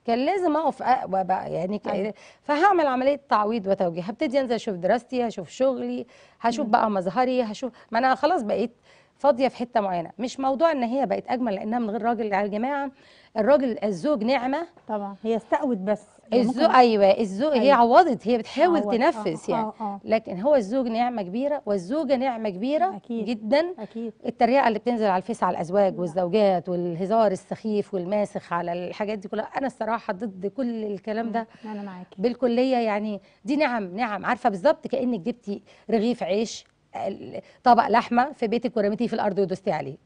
كان لازم اقف اقوى بقى يعني أيوة. فهعمل عمليه تعويض وتوجيه هبتدي انزل اشوف دراستي هشوف شغلي هشوف بقى مظهري هشوف ما انا خلاص بقيت فاضيه في حته معينه مش موضوع ان هي بقت اجمل لانها من غير راجل يا جماعه الراجل الزوج نعمه طبعا هي استقوت بس يعني الزوج ايوه الزوج أيوة. هي عوضت هي بتحاول عوض. تنفس آه. يعني آه. آه. لكن هو الزوج نعمه كبيره والزوجه نعمه كبيره أكيد. جدا أكيد. التريقه اللي بتنزل على الفيس على الازواج والزوجات والهزار السخيف والماسخ على الحاجات دي كلها انا الصراحه ضد كل الكلام ده أمم، انا معاكي بالكليه يعني دي نعم نعم عارفه بالظبط كانك جبتي رغيف عيش طبق لحمه في بيتك ورميتيه في الارض ودوستي عليه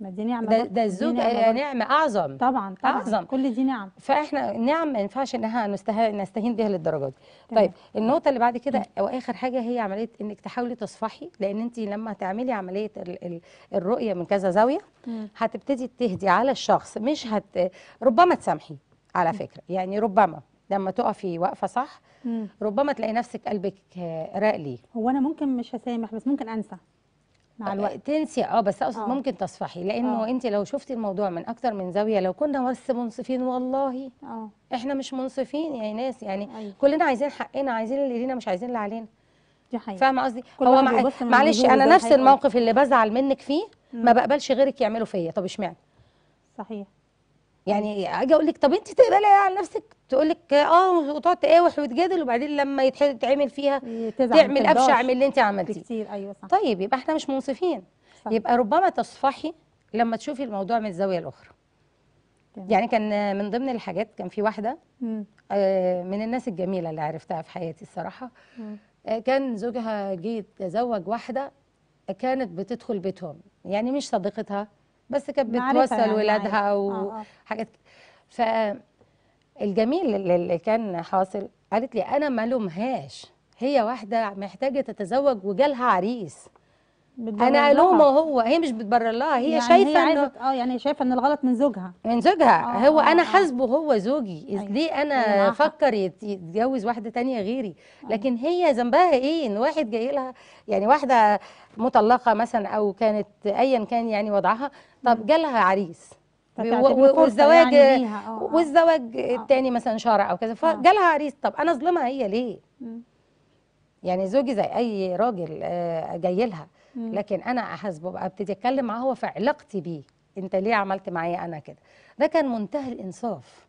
ما دي نعمه ده, ده الزوج نعمة, آه، نعمه اعظم طبعا طبعا أعظم. كل دي نعم فاحنا نعم ما ينفعش انها نستهين بيها للدرجه دي طيب النقطه اللي بعد كده واخر حاجه هي عمليه انك تحاولي تصفحي لان انت لما تعملي عمليه الرؤيه من كذا زاويه هتبتدي تهدي على الشخص مش هت ربما تسامحي على فكره يعني ربما لما تقفي واقفه صح مم. ربما تلاقي نفسك قلبك راق ليه هو انا ممكن مش هسامح بس ممكن انسى مع آه، الوقت تنسي اه بس اقصد آه. ممكن تصفحي لانه آه. انت لو شفتي الموضوع من اكتر من زاويه لو كنا بس منصفين والله آه. احنا مش منصفين يا ناس يعني أيوه. كلنا عايزين حقنا عايزين اللي لينا مش عايزين اللي علينا دي حقيقة فاهمه قصدي هو مع... معلش انا نفس الموقف اللي بزعل منك فيه مم. ما بقبلش غيرك يعمله فيا طب اشمعنى صحيح يعني اجي اقول لك طب انت تقبلي إيه على نفسك تقول لك اه وتقعد تقاوح وتجادل وبعدين لما يتعمل فيها تعمل ابشع من اللي انت عملتيه كتير ايوه صح طيب يبقى احنا مش منصفين صح. يبقى ربما تصفحي لما تشوفي الموضوع من الزاويه الاخرى يعني كان من ضمن الحاجات كان في واحده آه من الناس الجميله اللي عرفتها في حياتي الصراحه آه كان زوجها جه يتزوج واحده كانت بتدخل بيتهم يعني مش صديقتها بس كانت بتوصل يعني، ولادها آه، وحاجات آه. فالجميل اللي كان حاصل قالت لي انا ما لومهاش هي واحده محتاجه تتزوج وجالها عريس انا الومه هو هي مش بتبرر لها هي يعني شايفه هي انه اه يعني شايفه ان الغلط من زوجها من زوجها آه هو آه انا آه. حاسبه هو زوجي إذ أيوة. ليه انا افكر يتجوز واحده تانية غيري أيوة. لكن هي ذنبها ايه ان واحد جاي لها يعني واحده مطلقه مثلا او كانت ايا كان يعني وضعها طب جالها عريس والزواج يعني آه، آه. والزواج التاني مثلا شرع او كذا فجالها عريس طب انا اظلمها هي ليه؟ يعني زوجي زي اي راجل جاي لها لكن انا احاسبه بقى ابتدي اتكلم معاه هو في علاقتي بيه انت ليه عملت معايا انا كده ده كان منتهى الانصاف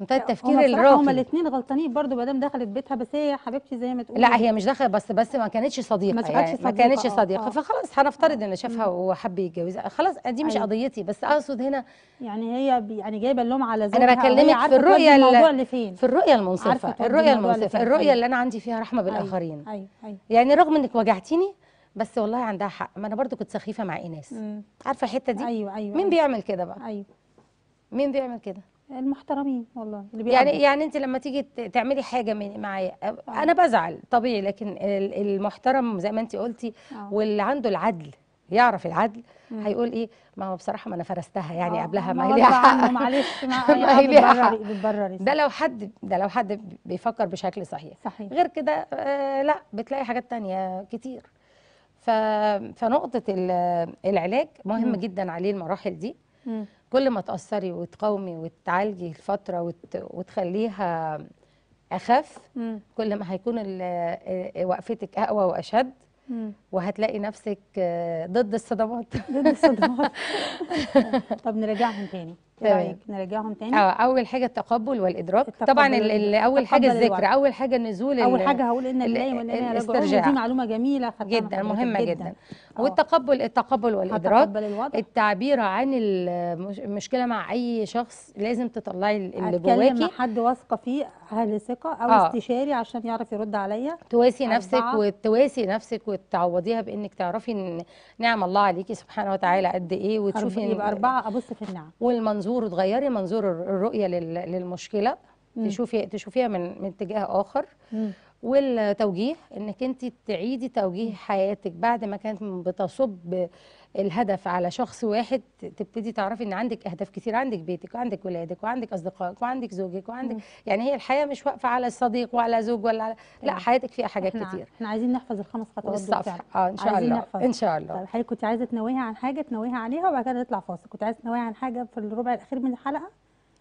منتهى التفكير الراقي هما الاثنين غلطانين برضو مدام دخلت بيتها بس هي حبيبتي زي ما تقول لا هي مش دخلت بس بس ما كانتش صديقه ما يعني صديقة ما كانتش صديقه آه، آه. فخلاص هنفترض ان شافها وحب يتجوزها خلاص دي مش أيوة. قضيتي بس اقصد هنا يعني هي يعني جايبه اللوم على زوجها انا بكلمك في الرؤيه الموضوع اللي فين في الرؤيه المنصفه الرؤيه المنصفه الرؤيه اللي, اللي انا أيوه. عندي فيها رحمه بالاخرين أيوة. أيوة. أيوة. يعني رغم انك وجعتيني بس والله عندها حق ما انا برضو كنت سخيفه مع ايناس عارفه الحته دي ايوه ايوه مين أيوة. بيعمل كده بقى ايوه مين بيعمل كده المحترمين والله اللي بيعمل. يعني يعني انت لما تيجي تعملي حاجه معايا آه. انا بزعل طبيعي لكن المحترم زي ما انت قلتي أوه. واللي عنده العدل يعرف العدل مم. هيقول ايه ما هو بصراحه ما انا فرستها يعني أوه. قبلها ما هي ليها حق معلش ما هي ليها حق ده لو حد ده لو حد بيفكر بشكل صحيح, صحيح. غير كده آه لا بتلاقي حاجات تانية كتير فنقطه العلاج مهم جدا عليه المراحل دي كل ما تاثري وتقاومي وتعالجي الفتره وت... وتخليها اخف كل ما هيكون ال... وقفتك اقوى واشد وهتلاقي نفسك آه، ضد الصدمات ضد الصدمات طب نراجعهم تاني ايه تمام نراجعهم تاني اه اول حاجه التقبل والادراك التقبل طبعا الـ الـ اول حاجه الذكر اول حاجه النزول اول حاجه هقول ان اللاي انا الاسترجاع دي معلومه جميله جدا مهمه جدا, جدا. آه. والتقبل التقبل والادراك آه، التعبير عن المشكله مع اي شخص لازم تطلعي اللي جواكي اتكلم مع حد واثقه فيه اهل ثقه او آه. استشاري عشان يعرف يرد عليا تواسي نفسك وتواسي نفسك وتعوضي تتعوضيها بانك تعرفي ان نعم الله عليكي سبحانه وتعالى قد ايه وتشوفي يبقى اربعه ابص في النعم والمنظور وتغيري منظور الرؤيه للمشكله مم. تشوفي تشوفيها من من اتجاه اخر مم. والتوجيه انك انت تعيدي توجيه حياتك بعد ما كانت بتصب الهدف على شخص واحد تبتدي تعرفي ان عندك اهداف كتير عندك بيتك وعندك ولادك وعندك اصدقائك وعندك زوجك وعندك م. يعني هي الحياه مش واقفه على الصديق وعلى زوج ولا على لا حياتك فيها حاجات احنا كتير احنا عايزين نحفظ الخمس خطوات دول اه ان شاء الله نحفظ. ان شاء الله طيب حضرتك كنت عايزه تنويها عن حاجه تنويها عليها وبعد كده نطلع فاصل كنت عايزه تنويها عن حاجه في الربع الاخير من الحلقه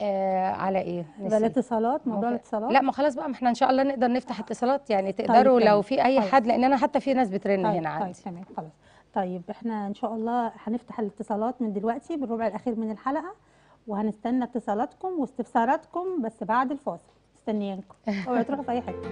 آه على ايه؟ الاتصالات موضوع الاتصالات لا ما خلاص بقى ما احنا ان شاء الله نقدر نفتح آه. اتصالات يعني تقدروا طيب لو في اي حد لان انا حتى في ناس بترن طيب هنا طيب، عندي طيب تمام خلاص طيب احنا ان شاء الله هنفتح الاتصالات من دلوقتي بالربع الاخير من الحلقه وهنستنى اتصالاتكم واستفساراتكم بس بعد الفاصل مستنيينكم اوعوا تروحوا في اي حته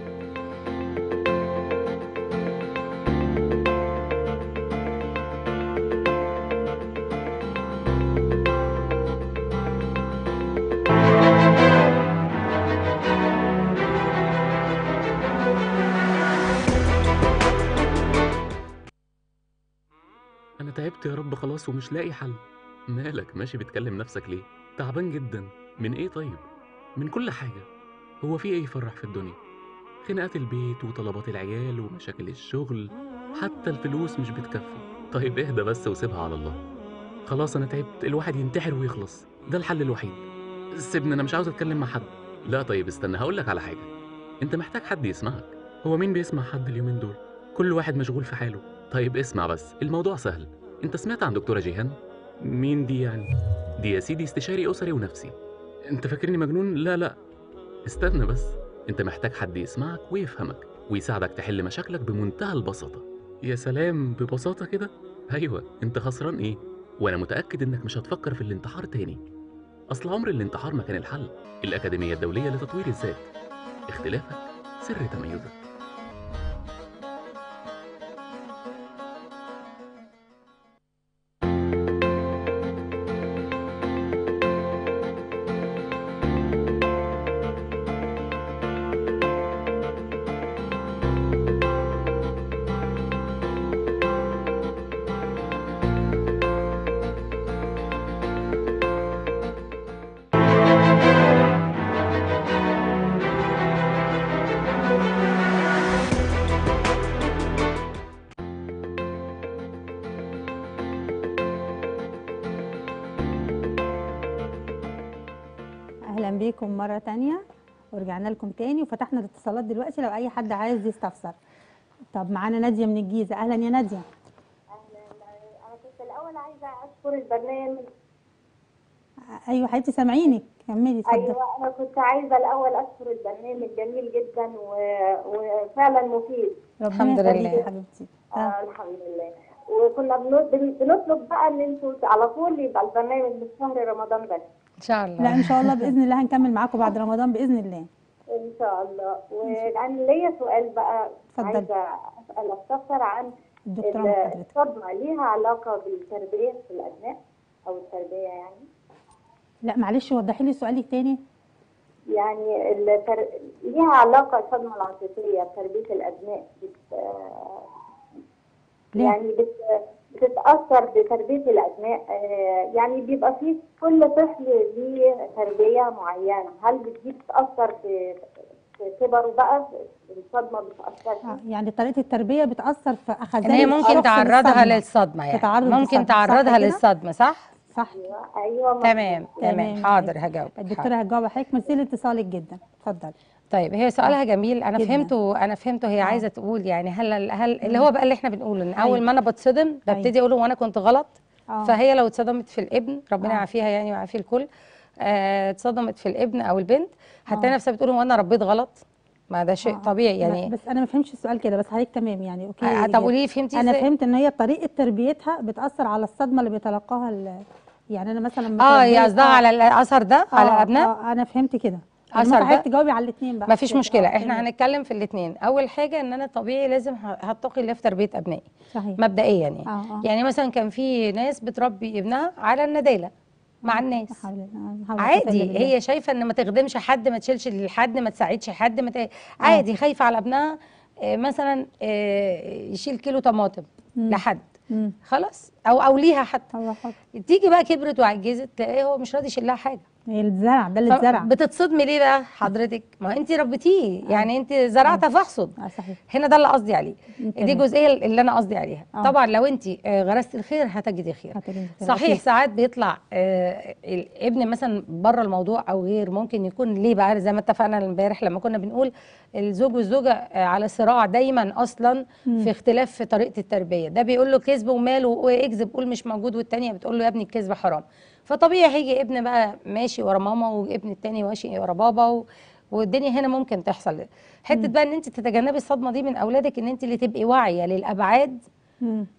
خلاص ومش لاقي حل مالك ماشي بتكلم نفسك ليه تعبان جدا من ايه طيب من كل حاجه هو في ايه يفرح في الدنيا خناقات البيت وطلبات العيال ومشاكل الشغل حتى الفلوس مش بتكفي طيب اهدى بس وسيبها على الله خلاص انا تعبت الواحد ينتحر ويخلص ده الحل الوحيد سيبني انا مش عاوز اتكلم مع حد لا طيب استنى هقول لك على حاجه انت محتاج حد يسمعك هو مين بيسمع حد اليومين دول كل واحد مشغول في حاله طيب اسمع بس الموضوع سهل انت سمعت عن دكتوره جيهان مين دي يعني دي يا سيدي استشاري اسري ونفسي انت فاكرني مجنون لا لا استنى بس انت محتاج حد يسمعك ويفهمك ويساعدك تحل مشاكلك بمنتهى البساطه يا سلام ببساطه كده ايوه انت خسران ايه وانا متاكد انك مش هتفكر في الانتحار تاني اصل عمر الانتحار ما كان الحل الاكاديميه الدوليه لتطوير الذات اختلافك سر تميزك بيكم مرة تانية ورجعنا لكم تاني وفتحنا الاتصالات دلوقتي لو أي حد عايز يستفسر طب معانا نادية من الجيزة أهلا يا نادية أهلا أنا كنت الأول عايزة أشكر البرنامج أيوة حبيبتي سامعينك كملي اتفضلي أيوة أنا كنت عايزة الأول أشكر البرنامج جميل جدا و... وفعلا مفيد الحمد لله حبيبتي آه الحمد لله وكنا بنطلب بقى ان انتوا على طول يبقى البرنامج مش شهر رمضان بس ان شاء الله لا ان شاء الله باذن الله هنكمل معاكم بعد رمضان باذن الله ان شاء الله وانا ليا سؤال بقى اتفضل عايزه اسال استفسر عن الدكتوره الصدمه ليها علاقه بالتربيه في الابناء او التربيه يعني لا معلش وضحي لي سؤالك تاني يعني التر... ليها علاقه الصدمه العاطفيه بتربيه الابناء بت... ليه؟ يعني بت... بتتاثر بتربيه الابناء آه، يعني بيبقى في كل طفل ليه تربيه معينه هل دي بتتاثر في كبروا بقى الصدمه بتاثر آه، يعني طريقه التربيه بتاثر في اخذها هي ممكن تعرضها للصدمه يعني ممكن تعرضها للصدمه صح؟ صح ايوه, أيوة تمام تمام حاضر هجاوب الدكتوره هتجاوب حضرتك مرسي لاتصالك جدا اتفضلي طيب هي سؤالها آه. جميل انا فهمته انا فهمته هي آه. عايزه تقول يعني هل هل اللي هو بقى اللي احنا بنقوله ان اول أيوة. ما انا بتصدم ببتدي أيوة. اقول هو انا كنت غلط آه. فهي لو اتصدمت في الابن ربنا يعافيها يعني ويعافي الكل اتصدمت في الابن او البنت هتلاقي نفسها بتقول هو انا ربيت غلط ما ده شيء آه. طبيعي يعني بس انا ما فهمتش السؤال كده بس حضرتك تمام يعني اوكي آه طب قولي فهمتي انا فهمت ان هي طريقه تربيتها بتاثر على الصدمه اللي بيتلقاها يعني انا مثلا اه قصدها على الاثر ده آه على آه آه انا فهمت كده اثر حضرتك تجاوبي على الاثنين بقى مفيش مشكله احنا هنتكلم في الاثنين اول حاجه ان انا طبيعي لازم هتقي الله في تربيه ابنائي صحيح مبدئيا يعني آه آه. يعني مثلا كان في ناس بتربي ابنها على النداله مع آه، الناس آه، عادي هي شايفه ان ما تخدمش حد ما تشيلش لحد ما تساعدش حد ما ت... آه. عادي خايفه على ابنها مثلا يشيل كيلو طماطم لحد مم. خلاص او او ليها حتى تيجي بقى كبرت وعجزت تلاقيه هو مش راضي يشيل لها حاجه يتزرع الزرع ده اللي اتزرع بتتصدمي ليه بقى حضرتك ما انت ربيتيه آه. يعني انت زرعته آه. فاحصد آه، صحيح هنا ده اللي قصدي عليه دي جزئيه اللي انا قصدي عليها أوه. طبعا لو انت غرست الخير هتجدي خير صحيح ساعات بيطلع الابن مثلا بره الموضوع او غير ممكن يكون ليه بقى زي ما اتفقنا امبارح لما كنا بنقول الزوج والزوجه على صراع دايما اصلا في اختلاف في طريقه التربيه ده بيقول له كذب وماله واكذب قول مش موجود والتانيه بتقول له يا ابني الكذب حرام فطبيعي هيجي ابن بقى ماشي ورا ماما وابن التاني ماشي ورا بابا و... والدنيا هنا ممكن تحصل حته بقى ان انت تتجنبي الصدمه دي من اولادك ان انت اللي تبقي واعيه للابعاد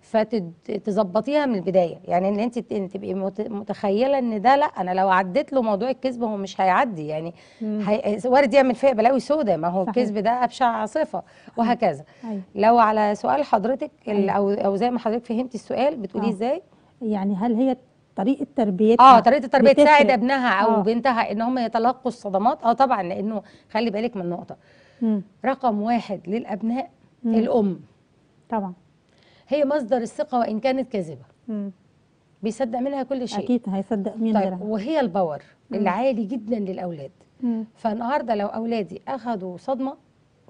فتظبطيها من البدايه يعني ان انت تبقي متخيله ان ده لا انا لو عديت له موضوع الكذب هو مش هيعدي يعني هي وارد يعمل فيا بلاوي سوداء ما هو الكذب ده ابشع صفه وهكذا أيوة. لو على سؤال حضرتك أيوة. او او زي ما حضرتك فهمتي السؤال بتقولي آه. ازاي يعني هل هي طريقه تربيتها اه طريقه التربيه آه، تساعد ابنها او آه. بنتها ان هم يتلقوا الصدمات اه طبعا لانه خلي بالك من نقطه مم. رقم واحد للابناء مم. الام طبعا هي مصدر الثقه وان كانت كاذبه بيصدق منها كل شيء اكيد هيصدق مين طيب وهي الباور العالي جدا للاولاد فالنهارده لو اولادي اخذوا صدمه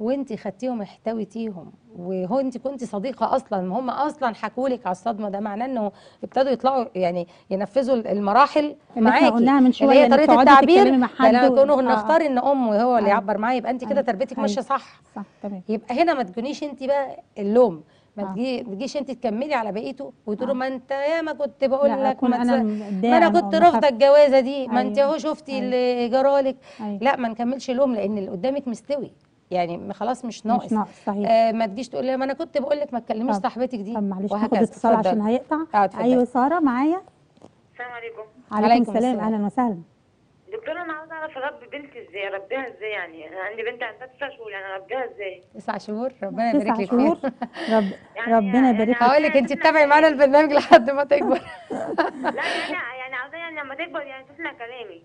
وانت خدتيهم احتويتيهم وهو انت كنت صديقه اصلا ما هم اصلا حكوا لك على الصدمه ده معناه انه ابتدوا يطلعوا يعني ينفذوا المراحل معاكي احنا قلناها من شويه يعني طريقه التعبير مع لما كنا و... آه. نختار ان امه هو اللي آه. يعبر معايا يبقى انت كده أيوه. تربيتك آه. ماشيه أيوه. صح صح تمام يبقى هنا ما تجونيش انت بقى اللوم ما آه. تجيش انت تكملي على بقيته وتقولي آه. ما انت يا ما كنت بقول لك ما, أنا ما انا كنت رافضه الجوازه دي ما انت اهو شفتي اللي جرالك لا ما نكملش لوم لان اللي قدامك مستوي يعني خلاص مش ناقص مش ناقص صحيح آه ما تجيش تقول لي ما انا كنت بقول لك ما تكلميش صاحبتك دي طب معلش هاخد اتصال عشان هيقطع آه ايوه ساره معايا السلام عليكم عليكم السلام اهلا وسهلا دكتورة انا عاوزه اعرف اربي بنتي ازاي اربيها ازاي يعني انا عندي بنت عندها تسع شهور يعني اربيها ازاي؟ تسع شهور ربنا يبارك لك فيها رب... يعني ربنا يعني يبارك لك هقول لك انت يعني تتابعي معانا البرنامج لحد ما تكبر لا يعني يعني عاوزه يعني لما تكبر يعني تسمع كلامي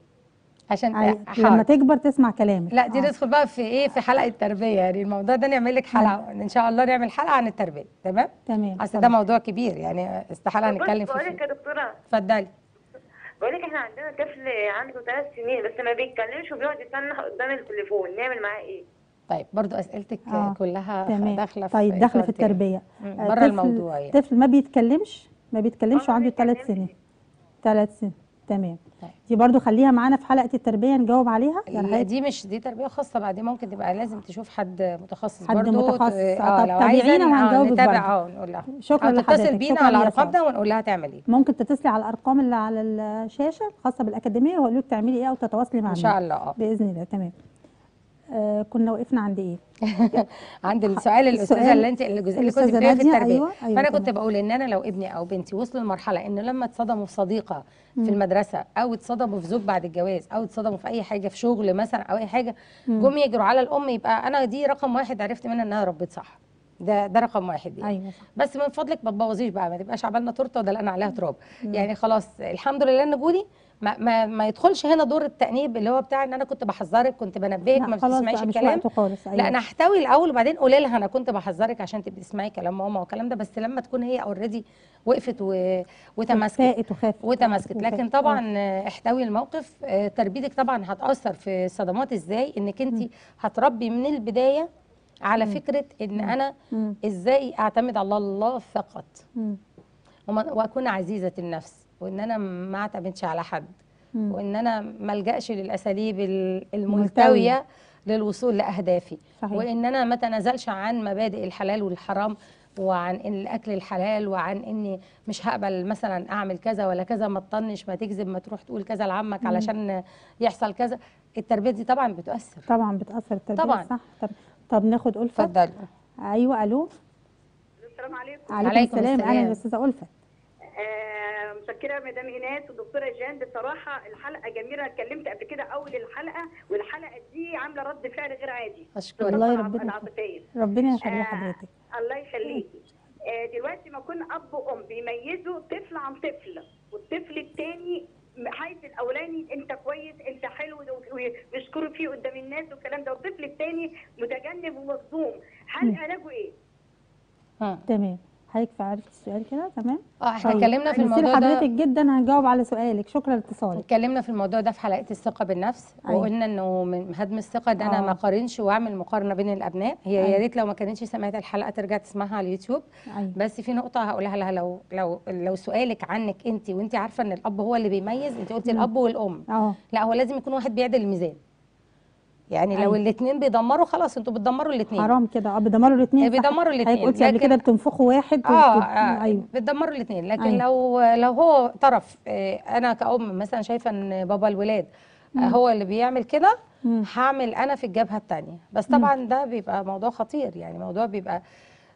عشان أيوة. لما تكبر تسمع كلامك لا دي آه. ندخل بقى في ايه في حلقه تربيه يعني الموضوع ده نعمل لك حلقه ان شاء الله نعمل حلقه عن التربيه تمام تمام اصل ده موضوع كبير يعني استحاله نتكلم فيه بقول لك يا دكتوره اتفضلي بقول لك احنا عندنا طفل عنده ثلاث سنين بس ما بيتكلمش وبيقعد يتنح قدام التليفون نعمل معاه ايه طيب برضو اسئلتك آه. كلها داخله في طيب داخله في التربيه آه، بره الموضوع يعني طفل ما بيتكلمش ما بيتكلمش آه، وعنده ثلاث سنين ثلاث سنين تمام طيب. دي برضو خليها معانا في حلقه التربيه نجاوب عليها يعني دي مش دي تربيه خاصه بقى دي ممكن تبقى لازم تشوف حد متخصص حد برضو متخصص اه طب لو تابعينا آه، وهنجاوبك نتابع اه نقول لها شكرا آه، لحضرتك تتصل بينا على ارقامنا ونقول لها تعمل ايه ممكن تتصلي على الارقام اللي على الشاشه الخاصه بالاكاديميه واقول لك تعملي ايه او تتواصلي معنا ان شاء الله اه باذن الله تمام آه، كنا وقفنا عند ايه؟ عند السؤال الاستاذه اللي انت الجزء اللي كنت فيها في التربيه أيوة أيوة فانا كنت بقول ان انا لو ابني او بنتي وصلوا لمرحله ان لما اتصدموا في صديقه في المدرسه او اتصدموا في زوج بعد الجواز او اتصدموا في اي حاجه في شغل مثلا او اي حاجه جم يجروا على الام يبقى انا دي رقم واحد عرفت منها انها ربيت صح ده ده رقم واحد يعني أيوة. بس من فضلك ما تبوظيش بقى ما تبقاش عملنا تورته ودلقنا عليها تراب يعني خلاص الحمد لله ان جودي ما, ما, ما يدخلش هنا دور التأنيب اللي هو بتاع ان انا كنت بحذرك كنت بنبهك ما بتسمعيش الكلام خالص أيوة. لا انا احتوي الاول وبعدين قولي لها انا كنت بحذرك عشان تبقي تسمعي كلام ماما والكلام ده بس لما تكون هي اوريدي وقفت و... وتماسكت وتماسكت لكن طبعا آه. احتوي الموقف آه، تربيتك طبعا هتاثر في الصدمات ازاي انك انت هتربي من البدايه على فكره ان انا ازاي اعتمد على الله فقط واكون عزيزه النفس وان انا ما اعتمدش على حد وان انا ما الجاش للاساليب الملتويه للوصول لاهدافي وان انا ما تنازلش عن مبادئ الحلال والحرام وعن إن الاكل الحلال وعن اني مش هقبل مثلا اعمل كذا ولا كذا ما تطنش ما تكذب ما تروح تقول كذا لعمك علشان يحصل كذا التربيه دي طبعا بتاثر طبعا بتاثر التربيه طبعا صح طب طب ناخد الفه اتفضلي ايوه الو السلام عليكم عليكم السلام اهلا استاذه الفه آه، مشكره مدام ايناس والدكتوره جان بصراحه الحلقه جميله اتكلمت قبل كده اول الحلقه والحلقه دي عامله رد فعل غير عادي اشكرك الله ربنا ربنا يخلي آه، حضرتك الله يخليكي آه، دلوقتي ما كنا اب وام بيميزوا طفل عن طفل والطفل الثاني حيث الاولاني انت كويس انت حلو ويشكروا فيه قدام الناس والكلام ده والطفل الثاني متجنب ومصدوم هل علاجه ايه؟ اه تمام حضرتك فعرفت السؤال كده تمام اه احنا اتكلمنا في الموضوع ده حضرتك جدا هجاوب على سؤالك شكرا لاتصالك اتكلمنا في الموضوع ده في حلقه الثقه بالنفس أيوة. وقلنا انه من هدم الثقه ده آه. انا ما اقارنش واعمل مقارنه بين الابناء هي أيوة. يا ريت لو ما كانتش سمعت الحلقه ترجع تسمعها على اليوتيوب أيوة. بس في نقطه هقولها لها لو لو لو سؤالك عنك انت وانت عارفه ان الاب هو اللي بيميز انت قلتي الاب والام اه لا هو لازم يكون واحد بيعدل الميزان يعني أيوة. لو الاثنين بيدمروا خلاص انتوا بتدمروا الاثنين حرام كده اه بيدمروا الاثنين آه، بيدمروا الاثنين قلتي قبل كده بتنفخوا واحد اه, آه ايوه بتدمروا الاثنين لكن أيوة. لو لو هو طرف آه، انا كأم مثلا شايفه ان بابا الولاد آه، مم. هو اللي بيعمل كده هعمل انا في الجبهه الثانيه بس طبعا مم. ده بيبقى موضوع خطير يعني موضوع بيبقى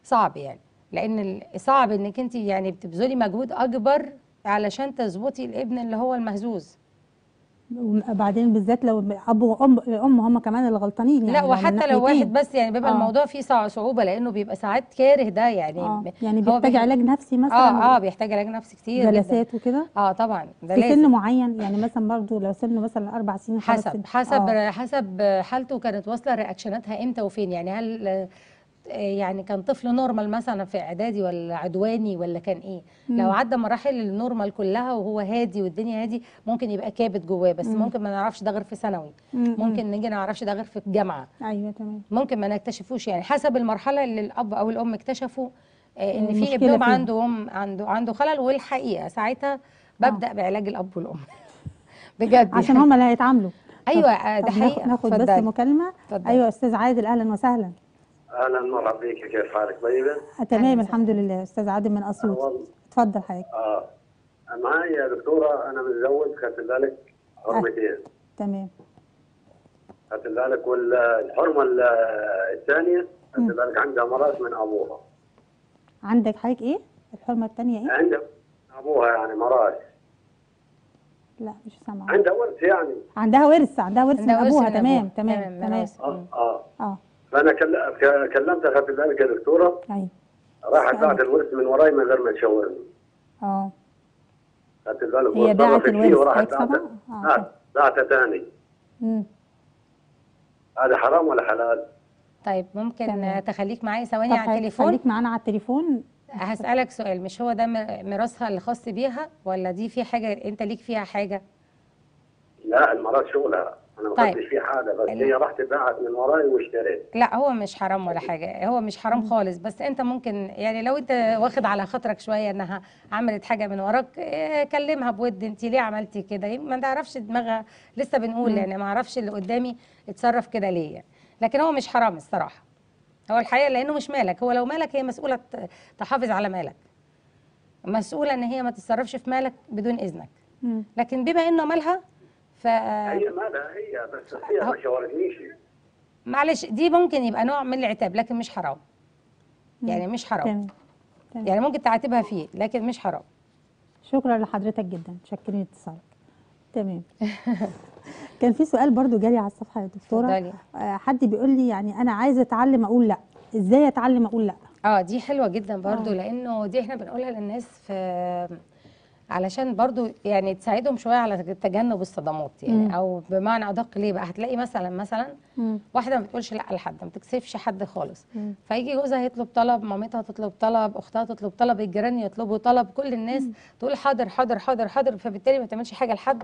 صعب يعني لان صعب انك انت يعني بتبذلي مجهود اكبر علشان تظبطي الابن اللي هو المهزوز وبعدين بالذات لو اب وام الام هم كمان اللي غلطانين يعني لا وحتى لو واحد بس يعني بيبقى آه. الموضوع فيه صعوبه لانه بيبقى ساعات كاره ده يعني آه. يعني بيحتاج علاج نفسي آه، مثلا اه اه بيحتاج علاج نفسي كتير جلسات وكده اه طبعا ده في لازم. سن معين يعني مثلا برضو لو سنه مثلا اربع سنين حسب حسب آه. حسب حالته كانت واصله رياكشناتها امتى وفين يعني هل يعني كان طفل نورمال مثلا في اعدادي ولا عدواني ولا كان ايه مم. لو عدى مراحل النورمال كلها وهو هادي والدنيا هادي ممكن يبقى كابت جواه بس مم. ممكن ما نعرفش ده غير في ثانوي ممكن نيجي نعرفش ده غير في الجامعه ايوه تمام ممكن ما نكتشفوش يعني حسب المرحله اللي الاب او الام اكتشفوا آه، ان في ابنهم عندهم عنده عنده خلل والحقيقه ساعتها آه. ببدا آه. بعلاج الاب والام بجد عشان يعني. هم اللي هيتعاملوا ايوه ده حقيقه ناخد بس مكالمه فضل. ايوه استاذ عادل اهلا وسهلا اهلا مرحبا بك كيف حالك طيبه؟ آه، تمام الحمد لله استاذ عادل من اسيوط اتفضل حضرتك اه معايا يا دكتوره انا متزوج خدت بالك حرمتين أه، إيه؟ تمام خدت بالك والحرمه الثانيه خدت بالك عندها مرض من ابوها عندك حضرتك ايه؟ الحرمه الثانيه ايه؟ عندها ابوها يعني مراش لا مش سامعه عندها ورث يعني عندها ورث عندها ورث من ابوها تمام تمام تمام اه اه, آه. فانا كلمتها في ذلك يا دكتوره ايوه راحت باعت الورث من وراي من غير ما تشاورني اه خدت بالك هي باعت الورث وراحت آه، بعت بعت ثاني امم هذا حرام ولا حلال؟ طيب ممكن تمام. تخليك معايا ثواني على التليفون خليك معانا على التليفون هسألك سؤال مش هو ده ميراثها اللي خاص بيها ولا دي في حاجة أنت ليك فيها حاجة؟ لا المرأة شغلها انا ما طيب. فيه حاجه بس هي راحت باعت من وراي واشتريت لا هو مش حرام ولا حاجه هو مش حرام خالص بس انت ممكن يعني لو انت واخد على خاطرك شويه انها عملت حاجه من وراك آه، كلمها بود انت ليه عملتي كده يعني ما تعرفش دماغها لسه بنقول يعني ما اعرفش اللي قدامي اتصرف كده ليه يعني. لكن هو مش حرام الصراحه هو الحقيقه لانه مش مالك هو لو مالك هي مسؤوله تحافظ على مالك مسؤوله ان هي ما تتصرفش في مالك بدون اذنك لكن بما انه مالها ف هي مالها هي بس فيها ما شاورتنيش معلش دي ممكن يبقى نوع من العتاب لكن مش حرام يعني مش حرام يعني ممكن تعاتبها فيه لكن مش حرام شكرا لحضرتك جدا شكرين اتصالك تمام كان في سؤال برضو جالي على الصفحه يا دكتوره آه، حد بيقول لي يعني انا عايزه اتعلم اقول لا ازاي اتعلم اقول لا اه دي حلوه جدا برضو آه. لانه دي احنا بنقولها للناس في علشان برضو يعني تساعدهم شويه على تجنب الصدمات يعني مم. او بمعنى ادق ليه بقى هتلاقي مثلا مثلا مم. واحده ما بتقولش لا لحد ما بتكسفش حد خالص مم. فيجي جوزها يطلب طلب مامتها تطلب طلب اختها تطلب طلب الجيران يطلبوا طلب كل الناس مم. تقول حاضر حاضر حاضر حاضر فبالتالي ما بتعملش حاجه لحد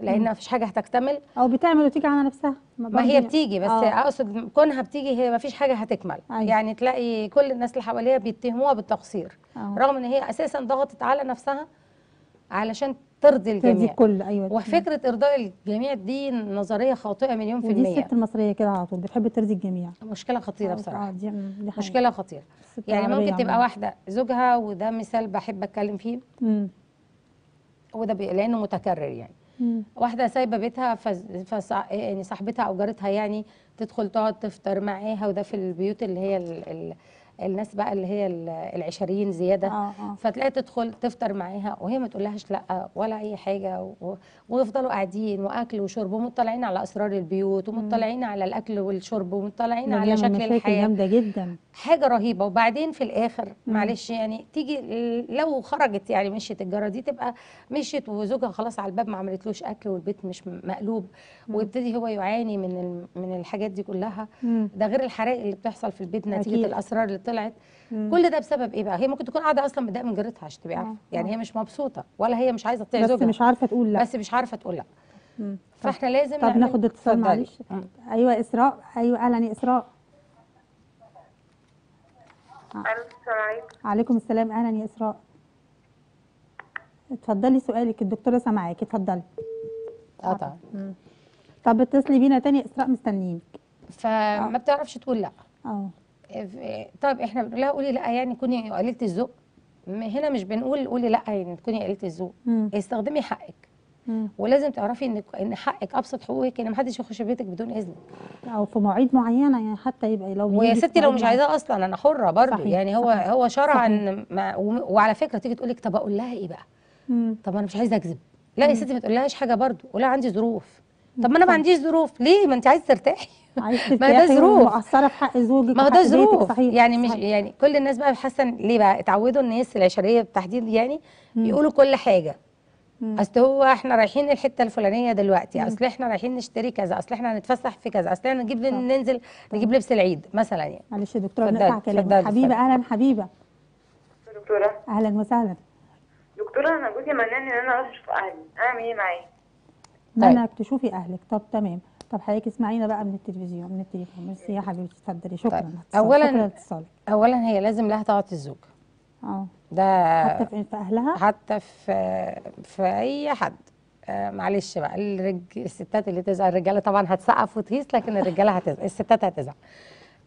لان مفيش حاجه هتكتمل او بتعمل وتيجي على نفسها ما, ما هي بتيجي بس أوه. اقصد كونها بتيجي هي مفيش حاجه هتكمل أيوه. يعني تلاقي كل الناس اللي حواليها بيتهموها بالتقصير أوه. رغم ان هي اساسا ضغطت على نفسها علشان ترضي الجميع ترضي الكل ايوه وفكره ارضاء الجميع دي نظريه خاطئه مليون في المية ودي الست المصريه كده على طول بتحب ترضي الجميع مشكله خطيره بصراحه دي مشكله خطيره يعني ممكن عمي. تبقى واحده زوجها وده مثال بحب اتكلم فيه امم وده لانه متكرر يعني مم. واحده سايبه بيتها ف... يعني صاحبتها او جارتها يعني تدخل تقعد تفطر معاها وده في البيوت اللي هي ال... ال... الناس بقى اللي هي العشريين زياده آه آه. فتلاقي تدخل تفطر معاها وهي ما تقولهاش لا ولا اي حاجه ويفضلوا قاعدين واكل وشرب ومطلعين على اسرار البيوت ومطلعين على الاكل والشرب ومطلعين على شكل الحياه جامده جدا حاجه رهيبه وبعدين في الاخر مم. معلش يعني تيجي لو خرجت يعني مشيت الجاره دي تبقى مشيت وزوجها خلاص على الباب ما عملتلوش اكل والبيت مش مقلوب ويبتدي هو يعاني من من الحاجات دي كلها مم. ده غير الحرائق اللي بتحصل في البيت نتيجه الاسرار اللي طلعت كل ده بسبب ايه بقى هي ممكن تكون قاعده اصلا متضايقه من جارتها عشان تبقى عارفه يعني آه. هي مش مبسوطه ولا هي مش عايزه تطيع زوجها بس مش عارفه تقول لا بس مش عارفه تقول لا فاحنا لازم طب ناخد اتصال معلش ايوه اسراء ايوه اهلا يا اسراء آه. السلام عليكم السلام اهلا يا اسراء اتفضلي سؤالك الدكتوره سامعاك اتفضلي قطع آه، طب اتصلي بينا تاني اسراء مستنيينك فما بتعرفش تقول لا اه طب احنا بنقول لها قولي لا يعني كوني قليله الذوق هنا مش بنقول قولي لا يعني تكوني قليله الذوق استخدمي حقك مم. ولازم تعرفي ان ان حقك ابسط حقوقك ان محدش يخش بيتك بدون اذنك او في مواعيد معينه يعني حتى يبقى لو ويا ستي لو مش عايزاه اصلا انا حره برضه يعني هو صحيح. هو شرعا وعلى فكره تيجي تقول لك طب اقول لها ايه بقى؟ مم. طب انا مش عايزه اكذب لا يا ستي ما تقولهاش حاجه برضه قولها عندي ظروف طب ما انا ما عنديش ظروف ليه ما انت عايزه ترتاحي ما ده ظروف مقصره في حق زوجك ما ده ظروف صحيح يعني مش صحيح. يعني كل الناس بقى حاسه ليه بقى اتعودوا الناس العشريه بالتحديد يعني مم. يقولوا كل حاجه اصل هو احنا رايحين الحته الفلانيه دلوقتي مم. اصل احنا رايحين نشتري كذا اصل احنا هنتفسح في كذا اصل احنا نجيب طب. ننزل طب. نجيب لبس العيد مثلا يعني معلش يا دكتوره نقطع كلامك حبيبه اهلا حبيبه دكتوره اهلا وسهلا دكتوره انا جوزي منعني ان انا اروح اشوف اهلي اعمل ايه معايا منعك طيب. تشوفي اهلك طب تمام طب حضرتك اسمعينا بقى من التلفزيون من التليفون ميرسي يا حبيبتي اتفضلي شكرا طيب. اولا شكرا اولا هي لازم لها تعطي الزوج اه ده حتى في اهلها حتى في في اي حد آه، معلش بقى الرج... الستات اللي تزعل الرجاله طبعا هتسقف وتهيس لكن الرجاله هتزعل الستات هتزعل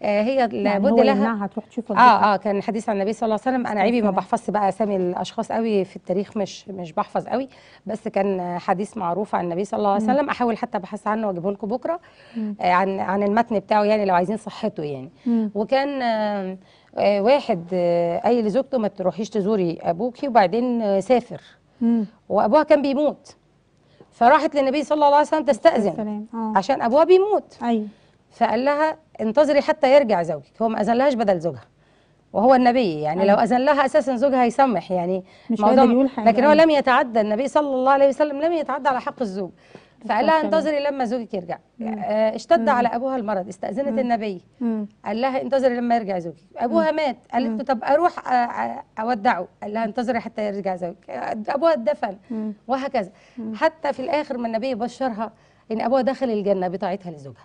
آه، هي يعني لابد لها لها هتروح تشوف اه اه كان حديث عن النبي صلى الله عليه وسلم انا عيبي ما بحفظش بقى اسامي الاشخاص قوي في التاريخ مش مش بحفظ قوي بس كان حديث معروف عن النبي صلى الله عليه وسلم احاول حتى ابحث عنه واجيبه لكم بكره آه عن عن المتن بتاعه يعني لو عايزين صحته يعني وكان آه،, آه واحد آه قايل لزوجته ما تروحيش تزوري ابوكي وبعدين آه سافر وابوها كان بيموت فراحت للنبي صلى الله عليه وسلم تستاذن آه. عشان ابوها بيموت ايوه فقال لها انتظري حتى يرجع زوجك هو ما اذنلهاش بدل زوجها وهو النبي يعني أيوة. لو اذن لها اساسا زوجها يسمح يعني مش موضوع يقول حاجة لكن هو لم يتعدى النبي صلى الله عليه وسلم لم يتعدى على حق الزوج فقال لها انتظري لما زوجك يرجع آه، اشتد مم. على ابوها المرض استاذنت مم. النبي مم. قال لها انتظري لما يرجع زوجك ابوها مات قالت له طب اروح اودعه قال لها انتظري حتى يرجع زوجك ابوها اتدفن وهكذا حتى في الاخر ما النبي بشرها ان ابوها دخل الجنه بطاعتها لزوجها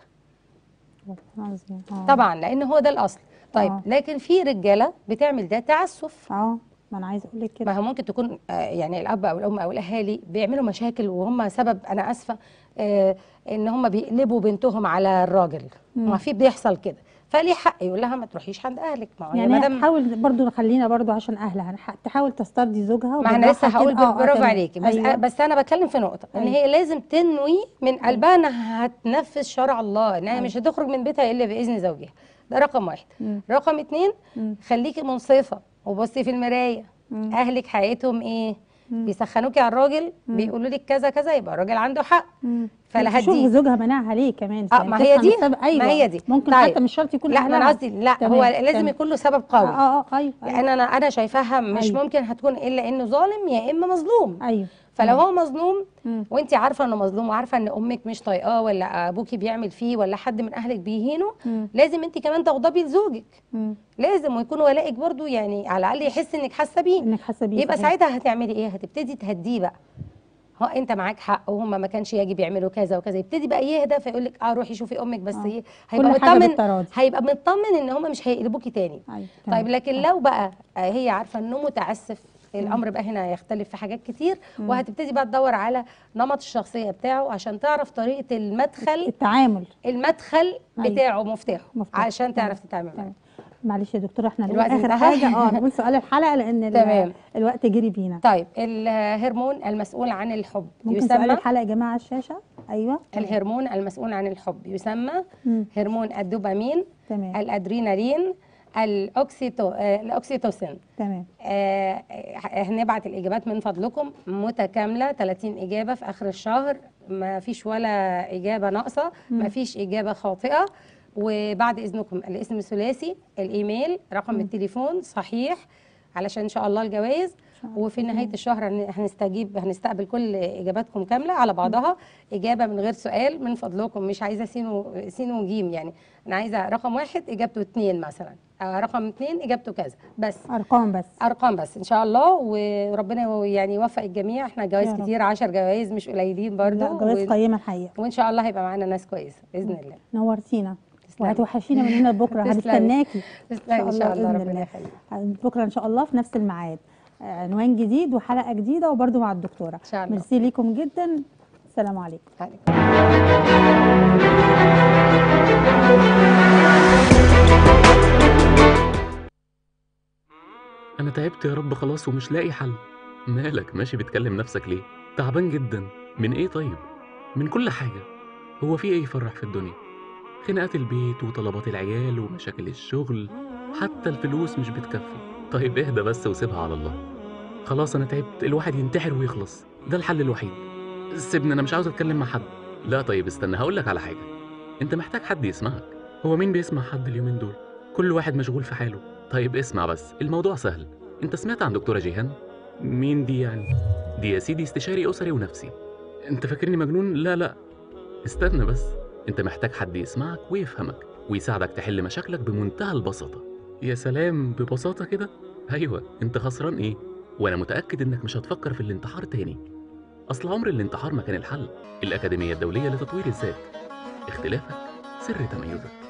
آه. طبعا لان هو ده الاصل طيب أوه. لكن في رجاله بتعمل ده تعسف اه ما انا عايزه اقول لك كده ما هو ممكن تكون آه، يعني الاب او الام او الاهالي بيعملوا مشاكل وهم سبب انا اسفه آه، ان هم بيقلبوا بنتهم على الراجل ما في بيحصل كده فليه حق يقول لها ما تروحيش عند اهلك ما يعني مدام تحاول برضو خلينا برضو عشان اهلها يعني تحاول تسترضي زوجها ما انا لسه هقول آه، برافو عليكي بس أيوة. بس انا بتكلم في نقطه أيوة. ان هي لازم تنوي من أيوة. قلبها انها هتنفذ شرع الله انها أيوة. مش هتخرج من بيتها الا باذن زوجها ده رقم واحد م. رقم اتنين م. خليكي منصفه وبصي في المرايه اهلك حياتهم ايه بيسخنوكي على الراجل بيقولوا لك كذا كذا يبقى الراجل عنده حق فلا شوف زوجها منعها ليه كمان اه يعني ما هي دي أيوة. ما هي دي ممكن طيب. حتى مش شرط يكون لا انا قصدي لا تمام. هو لازم تمام. يكون له سبب قوي اه اه, آه، ايوه, أيوة. يعني انا انا شايفاها مش أيوة. ممكن هتكون الا انه ظالم يا اما مظلوم ايوه فلو هو مظلوم وانت عارفه انه مظلوم وعارفه ان امك مش طايقاه ولا ابوكي بيعمل فيه ولا حد من اهلك بيهينه لازم انت كمان تغضبي لزوجك لازم ويكون ولائك برضو يعني على الاقل يحس انك حاسه بيه انك حاسه بيه يبقى ساعتها هتعملي ايه هتبتدي تهديه بقى هو انت معاك حق وهما ما كانش يجب يعملوا كذا وكذا يبتدي بقى يهدى فيقول لك اه روحي شوفي امك بس آه. إيه؟ هيبقى مطمن هيبقى مطمن ان هما مش هيقلبوكي تاني أيوة. طيب لكن آه. لو بقى آه، هي عارفه انه متعسف الامر بقى هنا هيختلف في حاجات كتير وهتبتدي بقى تدور على نمط الشخصيه بتاعه عشان تعرف طريقه المدخل التعامل المدخل بتاعه مفتاحه عشان تعرف تتعامل معاه معلش يا دكتور احنا الوقت اخر حاجه اه نقول سؤال الحلقه لان تمام. الوقت جري بينا طيب الهرمون المسؤول عن الحب ممكن يسمى سؤال الحلقه يا جماعه على الشاشه ايوه الهرمون المسؤول عن الحب يسمى مم. هرمون الدوبامين تمام. الادرينالين الاوكسيتو آه، الاوكسيتوسين تمام آه هنبعت الاجابات من فضلكم متكامله 30 اجابه في اخر الشهر ما فيش ولا اجابه ناقصه ما فيش اجابه خاطئه وبعد اذنكم الاسم الثلاثي الايميل رقم مم. التليفون صحيح علشان ان شاء الله الجوائز وفي نهايه الشهر هنستجيب هنستقبل كل اجاباتكم كامله على بعضها اجابه من غير سؤال من فضلكم مش عايزه سين وجيم يعني انا عايزه رقم واحد اجابته اثنين مثلا آه، رقم اثنين اجابته كذا بس ارقام بس ارقام بس ان شاء الله وربنا يعني يوفق الجميع احنا جوائز كتير 10 جوائز مش قليلين برضه جوائز و... قيمه الحقيقه وان شاء الله هيبقى معانا ناس كويسه باذن الله نورتينا وهتوحشينا من هنا لبكره هنستناكي ان شاء الله ربنا الله بكره ان شاء الله في نفس الميعاد آه، عنوان جديد وحلقه جديده وبرده مع الدكتوره ان شاء الله ميرسي ليكم جدا السلام عليكم عليكم أنا تعبت يا رب خلاص ومش لاقي حل مالك ماشي بتكلم نفسك ليه؟ تعبان جدا من إيه طيب؟ من كل حاجة هو في إيه يفرح في الدنيا؟ خناقات البيت وطلبات العيال ومشاكل الشغل حتى الفلوس مش بتكفي طيب اهدى بس وسيبها على الله خلاص أنا تعبت الواحد ينتحر ويخلص ده الحل الوحيد سيبني أنا مش عاوز أتكلم مع حد لا طيب استنى هقول لك على حاجة أنت محتاج حد يسمعك هو مين بيسمع حد اليومين دول؟ كل واحد مشغول في حاله طيب اسمع بس الموضوع سهل انت سمعت عن دكتورة جيهان؟ مين دي يعني؟ دي يا سيدي استشاري أسري ونفسي انت فاكرني مجنون؟ لا لا استنى بس انت محتاج حد يسمعك ويفهمك ويساعدك تحل مشاكلك بمنتهى البساطة يا سلام ببساطة كده؟ أيوة أنت خسران إيه؟ وأنا متأكد إنك مش هتفكر في الانتحار تاني أصل عمر الانتحار ما كان الحل الأكاديمية الدولية لتطوير الذات اختلافك سر تميزك